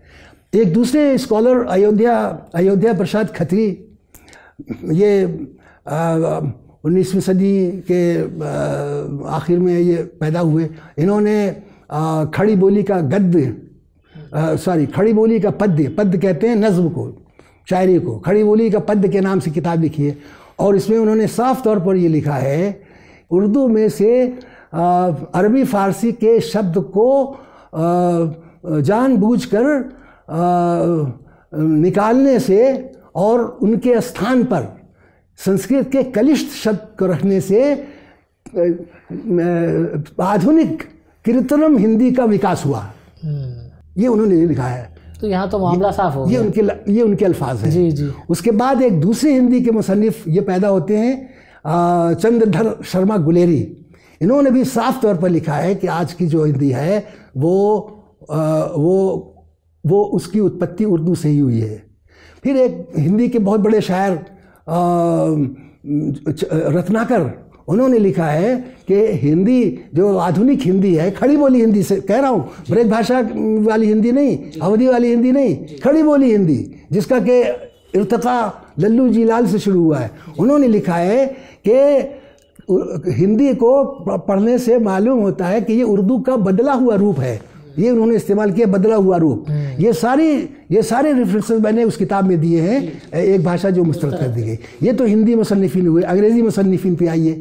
एक दूसरे स्कॉलर अयोध्या अयोध्या प्रसाद खत्री ये उन्नीसवीं सदी के आखिर में ये पैदा हुए इन्होंने खड़ी बोली का गद्य सॉरी खड़ी बोली का पद्य पद्य कहते हैं नज्म को शायरी को खड़ी बोली का पद्य के नाम से किताब लिखी है और इसमें उन्होंने साफ तौर पर ये लिखा है उर्दू में से अरबी फारसी के शब्द को जानबूझकर निकालने से और उनके स्थान पर संस्कृत के कलिष्ठ शब्द को रखने से आधुनिक कीर्तनम हिंदी का विकास हुआ हम्म। ये उन्होंने लिखा है तो यहाँ तो मामला साफ हो ये उनके ये उनके अल्फाज हैं जी जी उसके बाद एक दूसरे हिंदी के मुसनफ़ ये पैदा होते हैं चंद्रधर शर्मा गुलेरी इन्होंने भी साफ तौर पर लिखा है कि आज की जो हिंदी है वो आ, वो वो उसकी उत्पत्ति उर्दू से ही हुई है फिर एक हिंदी के बहुत बड़े शायर रत्नाकर उन्होंने लिखा है कि हिंदी जो आधुनिक हिंदी है खड़ी बोली हिंदी से कह रहा हूँ ब्रेक भाषा वाली हिंदी नहीं अवधि वाली हिंदी नहीं खड़ी बोली हिंदी जिसका कि इर्तका लल्लू जी लाल से शुरू हुआ है उन्होंने लिखा है कि हिंदी को पढ़ने से मालूम होता है कि ये उर्दू का बदला हुआ रूप है ये उन्होंने इस्तेमाल किया बदला हुआ रूप हम्म। ये सारी ये सारे रेफरेंसेस मैंने उस किताब में दिए हैं एक भाषा जो मुस्तरद कर दी गई ये तो हिंदी मुसनफिन हुए अंग्रेज़ी मुसनफिन पे आइए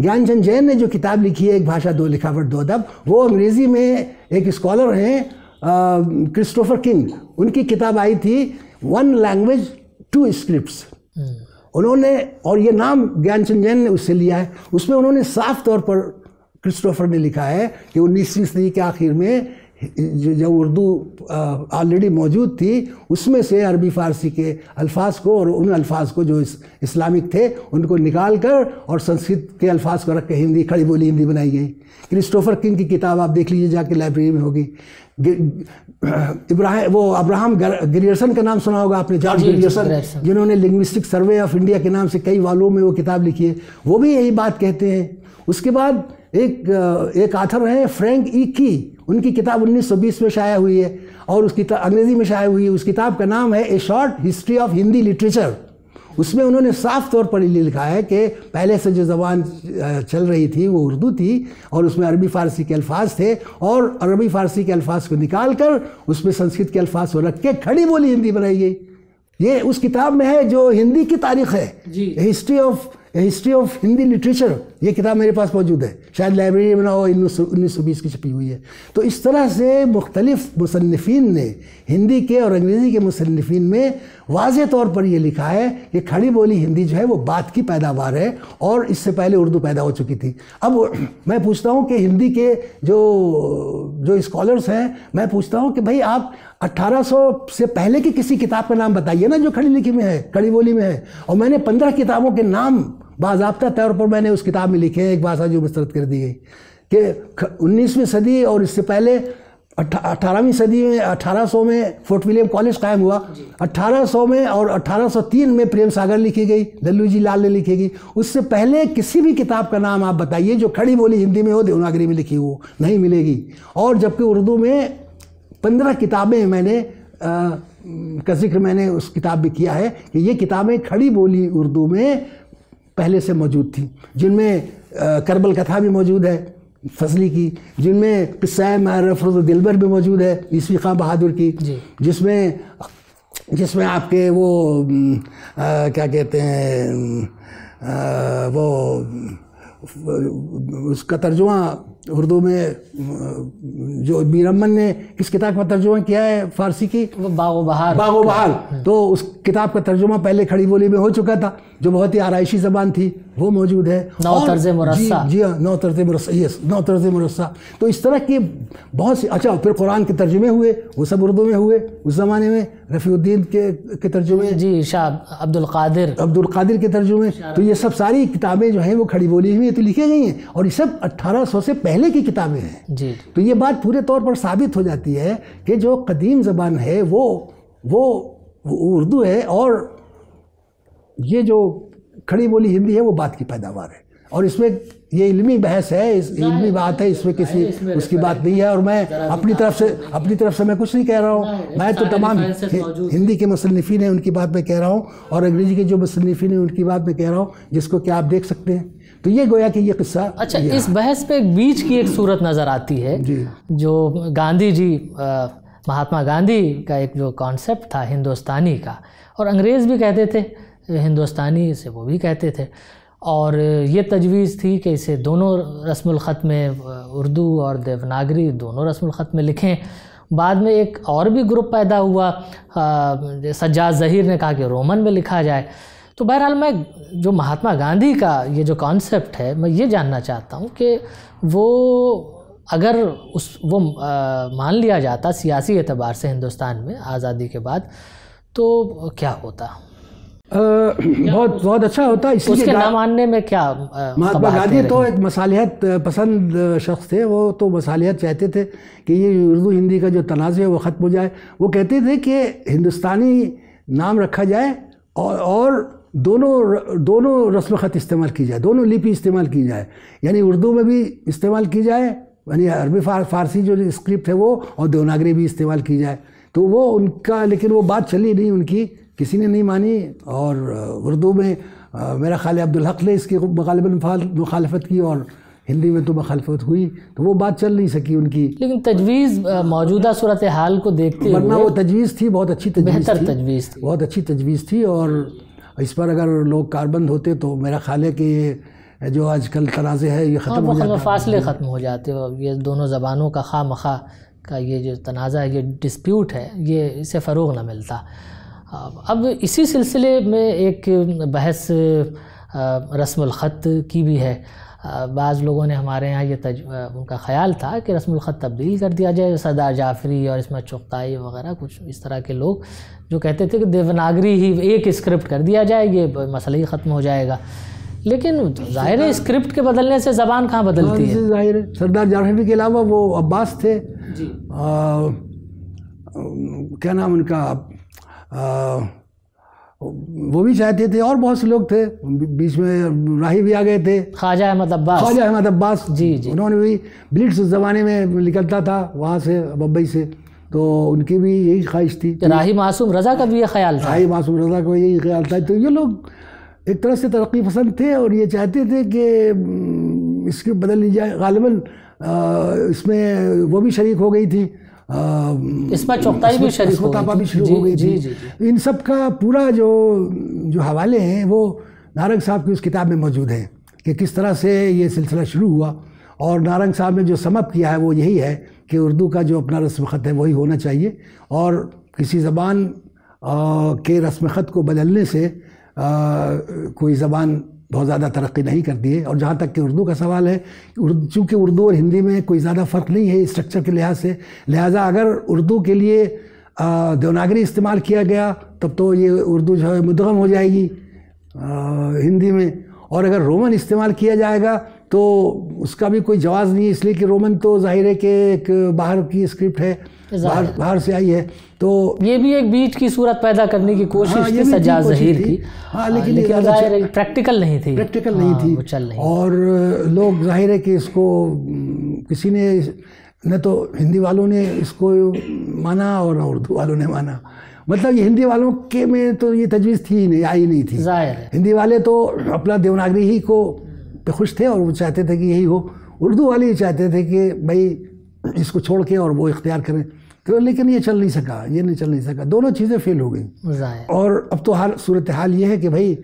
ज्ञानचंद जैन ने जो किताब लिखी है एक भाषा दो लिखावट दो अदब वो अंग्रेज़ी में एक स्कॉलर हैं क्रिस्टोफर किंग उनकी किताब आई थी वन लैंग्वेज टू स्क्रिप्ट उन्होंने और ये नाम ज्ञानचंद जैन ने उससे लिया है उसमें उन्होंने साफ तौर पर क्रिस्टोफर ने लिखा है कि उन्नीसवीं सदी के आखिर में जो जब उर्दू ऑलरेडी मौजूद थी उसमें से अरबी फ़ारसी के अल्फाज को और उन अल्फाज को जो इस, इस्लामिक थे उनको निकाल कर और संस्कृत के अल्फाज को रख के हिंदी खड़ी बोली हिंदी बनाई गई क्रिस्टोफर किंग की किताब आप देख लीजिए जाके लाइब्रेरी में होगी इब्राहिम वो अब्राहम ग्रियर्सन का नाम सुना होगा आपने जॉर्ज ग्रियर्सन जिन्होंने लिंग्विस्टिक सर्वे ऑफ इंडिया के नाम से कई वालों में वो किताब लिखी है वो भी यही बात कहते हैं उसके बाद एक एक आथर हैं फ्रैंक ई की उनकी किताब 1920 में शाया हुई है और उस किताब अंग्रेज़ी में शाया हुई है उस किताब का नाम है a short history of Hindi literature उसमें उन्होंने साफ तौर पर लिखा है कि पहले से जो ज़बान चल रही थी वो उर्दू थी और उसमें अरबी फ़ारसी के अल्फाज थे और अरबी फ़ारसी के अल्फाज को निकाल कर उसमें संस्कृत के अल्फाज को रख के खड़ी बोली हिंदी बनाई गई ये उस किताब में है जो हिंदी की तारीख है history of history of Hindi literature ये किताब मेरे पास मौजूद है शायद लाइब्रेरी में ना हो उन्नीस सौ बीस की छपी हुई है तो इस तरह से मुख्तलिफ मुसनफिन ने हिंदी के और अंग्रेज़ी के मुसनफिन में वाज तौर पर यह लिखा है कि खड़ी बोली हिंदी जो है वो बात की पैदावार है और इससे पहले उर्दू पैदा हो चुकी थी अब मैं पूछता हूँ कि हिंदी के जो जो इस्कॉलर्स हैं मैं पूछता हूँ कि भाई आप 1800 से पहले की किसी किताब का नाम बताइए ना जो खड़ी लिखी में है खड़ी बोली में है और मैंने पंद्रह किताबों के नाम बाबा तौर पर मैंने उस किताब में लिखे हैं एक भाषा जो विस्तृत कर दी गई कि उन्नीसवीं सदी और इससे पहले अठारहवीं सदी में अठारह सौ में फोर्ट विलियम कॉलेज कायम हुआ सौ में और सौ तीन में प्रेम सागर लिखी गई लल्लू जी लाल ने लिखी गई उससे पहले किसी भी किताब का नाम आप बताइए जो खड़ी बोली हिंदी में हो देवनागरी में लिखी हो नहीं मिलेगी और जबकि उर्दू में पंद्रह किताबें मैंने का जिक्र मैंने उस किताब में किया है कि ये किताबें खड़ी बोली उर्दू में पहले से मौजूद थी जिनमें करबल कथा भी मौजूद है फजली की जिनमें किस्सा फरोज दिलबर भी मौजूद है ईस्वी खां बहादुर की जिसमें जिसमें आपके वो आ, क्या कहते हैं आ, वो उसका तर्जुमा उर्दू में जो अमन ने इस किताब का तर्जुमा किया है फारसी की वो बागो बहार बागो बहार तो उस किताब का तर्जुमा पहले खड़ी बोली में हो चुका था जो बहुत ही आरइशी जबान थी वो मौजूद है नौ तर्ज मुरस्सा जी हाँ नौ तर्ज मुरस्सा यस नौ तर्ज मुरस्सा तो इस तरह की बहुत सी अच्छा फिर कुरान के तर्जुमे हुए वो सब उर्दू में हुए उस ज़माने में रफ़ीउद्दीन के के तर्जुमे जी शाह अब्दुल कादिर अब्दुल कादिर के तर्जुमे तो ये सब सारी किताबें जो हैं वो खड़ी बोली हुई तो लिखी गई हैं और ये सब अट्ठारह से पहले पहले की किताबें हैं जी तो ये बात पूरे तौर पर साबित हो जाती है कि जो कदीम ज़बान है वो वो उर्दू है और ये जो खड़ी बोली हिंदी है वो बात की पैदावार है और इसमें ये इल्मी बहस है इस इल्मी बात है इसमें किसी इसमें उसकी बात नहीं है और मैं अपनी तरफ से अपनी तरफ से मैं कुछ नहीं कह रहा हूँ मैं तो तमाम हिंदी के मुसनफ़ी हैं उनकी बात मैं कह रहा हूँ और अंग्रेज़ी के जो मुसनफ़ी हैं उनकी बात मैं कह रहा हूँ जिसको क्या आप देख सकते हैं तो ये गोया कि ये किस्सा अच्छा इस बहस पे बीच की एक सूरत नज़र आती है जो गांधी जी आ, महात्मा गांधी का एक जो कॉन्सेप्ट था हिंदुस्तानी का और अंग्रेज़ भी कहते थे हिंदुस्तानी से वो भी कहते थे और ये तजवीज़ थी कि इसे दोनों ख़त में उर्दू और देवनागरी दोनों ख़त में लिखें बाद में एक और भी ग्रुप पैदा हुआ सज्जाद जहीर ने कहा कि रोमन में लिखा जाए तो बहरहाल मैं जो महात्मा गांधी का ये जो कॉन्सेप्ट है मैं ये जानना चाहता हूँ कि वो अगर उस वो मान लिया जाता सियासी एतबार से हिंदुस्तान में आज़ादी के बाद तो क्या होता आ, बहुत बहुत अच्छा होता इसलिए उसके ना मानने में क्या महात्मा गांधी तो एक मसालियत पसंद शख्स थे वो तो मसालियत चाहते थे कि ये उर्दू हिंदी का जो तनाज़ है वो ख़त्म हो जाए वो कहते थे कि हिंदुस्तानी नाम रखा जाए और, और दोनों दोनों रस्म ख़त इस्तेमाल की जाए दोनों लिपि इस्तेमाल की जाए यानी उर्दू में भी इस्तेमाल की जाए यानी अरबी फार, फारसी जो स्क्रिप्ट है वो और देवनागरी भी इस्तेमाल की जाए तो वो उनका लेकिन वो बात चली नहीं उनकी किसी ने नहीं मानी और उर्दू में आ, मेरा ख्याल अब्दुल हक ने इसकी गालिबा मुखालफत की और हिंदी में तो मखालफत हुई तो वो बात चल नहीं सकी उनकी लेकिन तजवीज़ मौजूदा सूरत हाल को देखते वरना वो तजवीज़ थी बहुत अच्छी तजवीज़ बेहतर तजवीज़ थी बहुत अच्छी तजवीज़ थी और इस पर अगर लोग कारबंद होते तो मेरा ख्याल है कि ये जो आजकल तनाज़े है ये ख़त्म हाँ, हो जाते फासले ख़त्म हो जाते और ये दोनों ज़बानों का खा मखा का ये जो तनाज़ा है ये डिस्प्यूट है ये इसे फ़रोग ना मिलता अब इसी सिलसिले में एक बहस रस्मलख़त की भी है बाज़ लोगों ने हमारे यहाँ ये तज उनका ख्याल था कि रस्म ख़त तब्दील कर दिया जाए सरदार जाफरी और इसमें चुगताई वगैरह कुछ इस तरह के लोग जो कहते थे कि देवनागरी ही एक स्क्रिप्ट कर दिया जाए ये मसला ही ख़त्म हो जाएगा लेकिन ज़ाहिर है स्क्रिप्ट के बदलने से ज़बान कहाँ बदलती है हाँ, ज़ाहिर है सरदार जारहवी के अलावा वो अब्बास थे जी आ, क्या नाम उनका वो भी चाहते थे और बहुत से लोग थे बीच में राही भी आ गए थे ख्वाजा अहमद अब्बास ख्वाजा अहमद अब्बास जी जी उन्होंने भी ब्लिट्स ज़माने में निकलता था वहाँ से बम्बई से तो उनकी भी यही ख्वाहिश थी राही मासूम रज़ा का भी ये ख्याल था राही मासूम रज़ा का यही ख्याल था तो ये लोग एक तरह से तरक्की पसंद थे और ये चाहते थे कि इसके बदल ली जाए गालिबा इसमें वो भी शरीक हो गई थी इसमें चौकताई भी शरीक हो गई थी, शुरू हो गई थी जी, जी, इन सब का पूरा जो जो हवाले हैं वो नारंग साहब की उस किताब में मौजूद हैं कि किस तरह से ये सिलसिला शुरू हुआ और नारंग साहब ने जो समप किया है वो यही है कि उर्दू का जो अपना रस्म ख़त है वही होना चाहिए और किसी ज़बान के रस्म ख़त को बदलने से आ, कोई ज़बान बहुत ज़्यादा तरक्की नहीं करती है और जहाँ तक कि उर्दू का सवाल है चूँकि उर्दू और हिंदी में कोई ज़्यादा फ़र्क नहीं है स्ट्रक्चर के लिहाज से लिहाजा अगर उर्दू के लिए देवनागरी इस्तेमाल किया गया तब तो ये उर्दू जो है मुदगम हो जाएगी आ, हिंदी में और अगर रोमन इस्तेमाल किया जाएगा तो उसका भी कोई जवाब नहीं है इसलिए कि रोमन तो जाहिर है कि एक बाहर की स्क्रिप्ट है बाहर बाहर से आई है तो ये भी एक बीच की सूरत पैदा करने की कोशिश हाँ, थी सज्जाद जहीर की हाँ लेकिन, हाँ, लेकिन अच्छा- प्रैक्टिकल नहीं थी प्रैक्टिकल नहीं हाँ, थी चल नहीं और लोग जाहिर है कि इसको किसी ने न तो हिंदी वालों ने इसको माना और उर्दू वालों ने माना मतलब ये हिंदी वालों के में तो ये तजवीज़ थी ही नहीं आई नहीं थी हिंदी वाले तो अपना देवनागरी ही को पे खुश थे और वो चाहते थे कि यही हो उर्दू वाले ये चाहते थे कि भाई इसको छोड़ के और वो इख्तियार करें तो लेकिन ये चल नहीं सका ये नहीं चल नहीं सका दोनों चीज़ें फेल हो गई और अब तो हाल सूरत हाल ये है कि भाई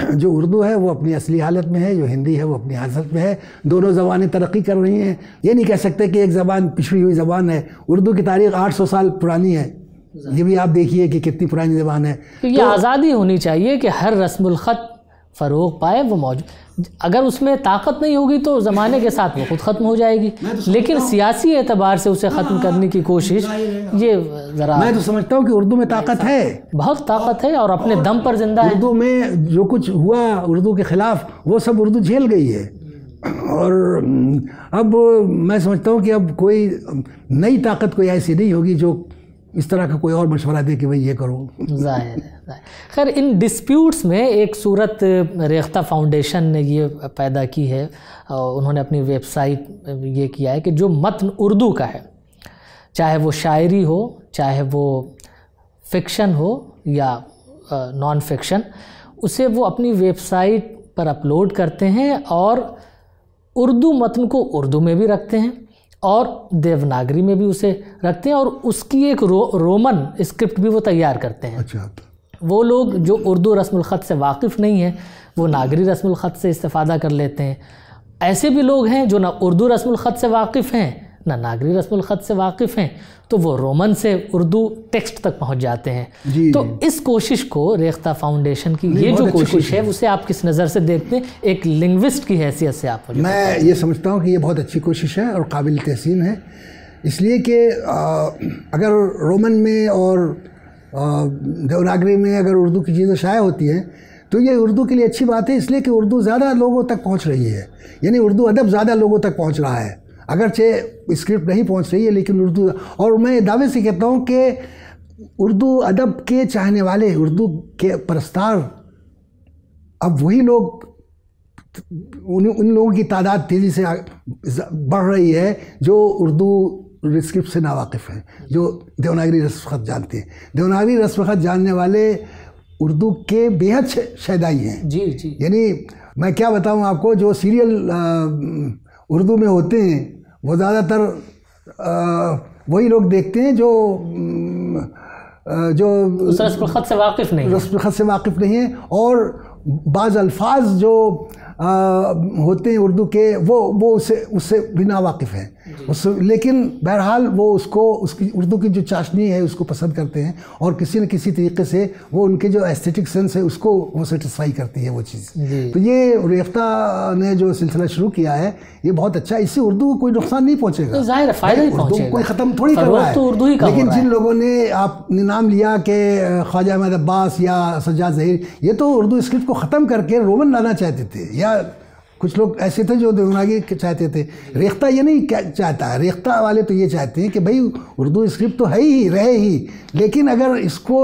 जो उर्दू है वो अपनी असली हालत में है जो हिंदी है वो अपनी हालत में है दोनों ज़बानें तरक्की कर रही हैं ये नहीं कह सकते कि एक ज़बान पिछड़ी हुई ज़बान है उर्दू की तारीख 800 साल पुरानी है ये भी आप देखिए कि कितनी पुरानी ज़बान है तो ये तो, आज़ादी होनी चाहिए कि हर रस्म ख़त फ़रोग पाए वो मौजूद अगर उसमें ताकत नहीं होगी तो ज़माने के साथ वो खुद ख़त्म हो जाएगी तो लेकिन सियासी एतबार से उसे ख़त्म हाँ, करने की हाँ, कोशिश हाँ। ये ज़रा मैं तो समझता हूँ कि उर्दू में ताकत है बहुत ताकत है और अपने दम पर जिंदा है उर्दू में जो कुछ हुआ उर्दू के ख़िलाफ़ वो सब उर्दू झेल गई है और अब मैं समझता हूँ कि अब कोई नई ताकत कोई ऐसी नहीं होगी जो इस तरह का कोई और मशवरा दे कि भाई ये करो जाहिर है खैर इन डिस्प्यूट्स में एक सूरत रेख्ता फाउंडेशन ने ये पैदा की है उन्होंने अपनी वेबसाइट ये किया है कि जो मतन उर्दू का है चाहे वो शायरी हो चाहे वो फिक्शन हो या नॉन फिक्शन उसे वो अपनी वेबसाइट पर अपलोड करते हैं और उर्दू मतन को उर्दू में भी रखते हैं और देवनागरी में भी उसे रखते हैं और उसकी एक रो, रोमन स्क्रिप्ट भी वो तैयार करते हैं अच्छा तो- वो लोग जो उर्दू रस्म रस्मखत से वाकिफ़ नहीं हैं वो नागरी रस्मखत से इस्ता कर लेते हैं ऐसे भी लोग हैं जो ना उर्दू रस्मखत से वाकिफ़ हैं ना नागरी रस्म ख़त से वाकिफ़ हैं तो वो रोमन से उर्दू टेक्स्ट तक पहुंच जाते हैं तो इस कोशिश को रेख्ता फाउंडेशन की ये जो कोशिश है उसे आप किस नज़र से देखते हैं एक लिंग्विस्ट की हैसियत से आप मैं ये समझता हूँ कि ये बहुत अच्छी कोशिश है और काबिल तहसीन है इसलिए कि अगर रोमन में और देवनागरी में अगर उर्दू की चीज़ें शाया होती हैं तो ये उर्दू के लिए अच्छी बात है इसलिए कि उर्दू ज़्यादा लोगों तक पहुँच रही है यानी उर्दू अदब ज़्यादा लोगों तक पहुँच रहा है अगरचे स्क्रिप्ट नहीं पहुंच रही है लेकिन उर्दू और मैं दावे से कहता हूँ कि उर्दू अदब के चाहने वाले उर्दू के प्रस्तार अब वही लोग उन उन लोगों की तादाद तेज़ी से बढ़ रही है जो उर्दू स्क्रिप्ट से नावाकिफ़ हैं जो देवनागरी रस्मखत जानते हैं देवनागरी रस्मखत जानने वाले उर्दू के बेहद शैदाई हैं जी जी यानी मैं क्या बताऊँ आपको जो सीरियल आ, उर्दू में होते हैं वो ज़्यादातर वही लोग देखते हैं जो जो रस्मखत से वाकिफ़ नहीं रस्मखत से वाकिफ़ नहीं है और बाज़ अल्फाज जो आ, होते हैं उर्दू के वो वो उससे उससे भी नावाकिफ़ हैं उस लेकिन बहरहाल वो उसको उसकी उर्दू की जो चाशनी है उसको पसंद करते हैं और किसी न किसी तरीके से वो उनके जो एस्थेटिक सेंस है उसको वो सेटिस्फाई करती है वो चीज़ तो ये रेफ्ता ने जो सिलसिला शुरू किया है ये बहुत अच्छा इससे उर्दू को कोई नुकसान नहीं पहुँचेगा उर्दू कोई ख़त्म थोड़ी कर रहा तो है उर्दू ही लेकिन जिन लोगों ने आपने नाम लिया कि ख्वाजा अहमद अब्बास या सज्जाद जहीर ये तो उर्दू स्क्रिप्ट को ख़त्म करके रोमन लाना चाहते थे या कुछ लोग ऐसे थे जो देवनागरी चाहते थे रेख्ता ये नहीं चाहता रेख्ता वाले तो ये चाहते हैं कि भाई उर्दू स्क्रिप्ट तो है ही रहे ही लेकिन अगर इसको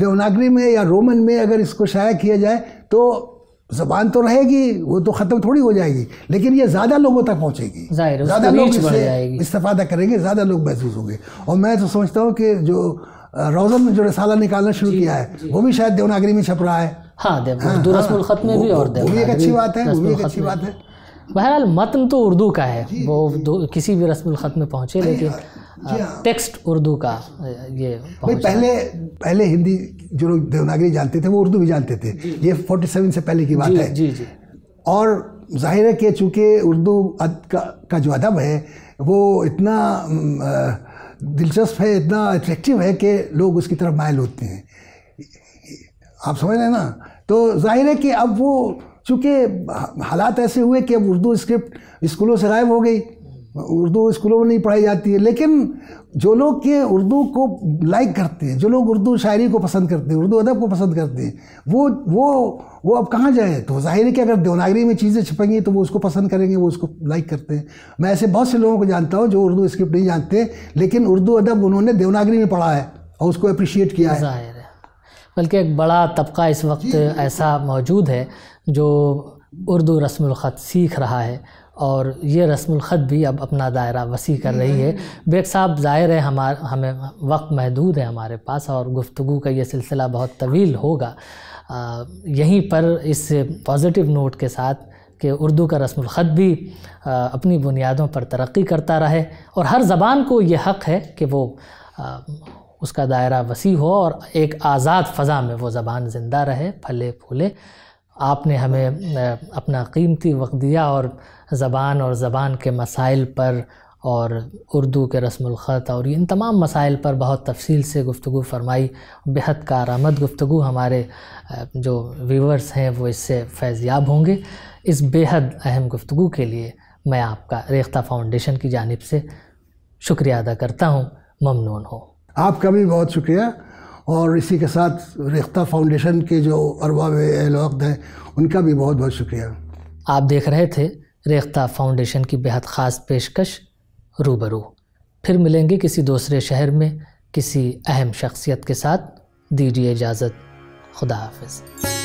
देवनागरी में या रोमन में अगर इसको शाया किया जाए तो जबान तो रहेगी वो तो ख़त्म थोड़ी हो जाएगी लेकिन ये ज़्यादा लोगों तक पहुँचेगी ज़्यादा लोग इससे करेंगे ज़्यादा लोग महसूस होंगे और मैं तो समझता हूँ कि जो रोज़न में जो रसाला निकालना शुरू किया है वो भी शायद देवनागरी में छप रहा है हाँ देवउर्दू हाँ, रस्मुल ख़त में भी और एक अच्छी बात है वो भी एक अच्छी बात है बहरहाल मतन तो उर्दू का है वो किसी भी रस्म ख़त में पहुँचे लेकिन हाँ। टेक्स्ट उर्दू का ये भाई पहले पहले हिंदी जो लोग देवनागरी जानते थे वो उर्दू भी जानते थे ये फोर्टी सेवन से पहले की बात है जी जी और जाहिर है कि चूंकि उर्दू का, का जो अदब है वो इतना दिलचस्प है इतना अट्रैक्टिव है कि लोग उसकी तरफ मायल होते हैं आप समझ रहे हैं ना तो जाहिर है कि अब वो चूँकि हालात ऐसे हुए कि अब उर्दू स्क्रिप्ट स्कूलों से गायब हो गई उर्दू स्कूलों में नहीं पढ़ाई जाती है लेकिन जो लोग के उर्दू को लाइक करते हैं जो लोग उर्दू शायरी को पसंद करते हैं उर्दू अदब को पसंद करते हैं वो वो वो अब कहाँ जाए तो जाहिर है कि अगर देवनागरी में चीज़ें छिपेंगी तो वो उसको पसंद करेंगे वो उसको लाइक करते हैं मैं ऐसे बहुत से लोगों को जानता हूँ जो उर्दू स्क्रिप्ट नहीं जानते लेकिन उर्दू अदब उन्होंने देवनागरी में पढ़ा है और उसको अप्रिशिएट किया है बल्कि एक बड़ा तबका इस वक्त ऐसा मौजूद है जो उर्दू रस्म सीख रहा है और ये रस्मखत भी अब अपना दायरा वसी कर रही है बेग साहब ज़ाहिर है हमार हमें वक्त महदूद है हमारे पास और गुफ्तु का ये सिलसिला बहुत तवील होगा आ, यहीं पर इस पॉजिटिव नोट के साथ कि उर्दू का रस्म भी आ, अपनी बुनियादों पर तरक्की करता रहे और हर ज़बान को ये हक़ है कि वो आ, उसका दायरा वसी हो और एक आज़ाद फ़ज़ा में वो ज़बान ज़िंदा रहे फले फूले आपने हमें अपना कीमती वक्त दिया और ज़बान और ज़बान के मसाइल पर और उर्दू के ख़त और इन तमाम मसाइल पर बहुत तफसील से गुफ्तु फरमाई बेहद आमद गुफ्तु हमारे जो व्यूवर्स हैं वो इससे फैज़याब होंगे इस बेहद अहम गुफ्तु के लिए मैं आपका रेख्ता फाउंडेशन की जानब से शुक्रिया अदा करता हूँ ममनून हूँ आपका भी बहुत शुक्रिया और इसी के साथ रेख्ता फाउंडेशन के जो अरबाब अहलवक्त हैं उनका भी बहुत बहुत शुक्रिया आप देख रहे थे रेख्ता फाउंडेशन की बेहद ख़ास पेशकश रूबरू फिर मिलेंगे किसी दूसरे शहर में किसी अहम शख्सियत के साथ दीजिए इजाज़त खुदा हाफिज़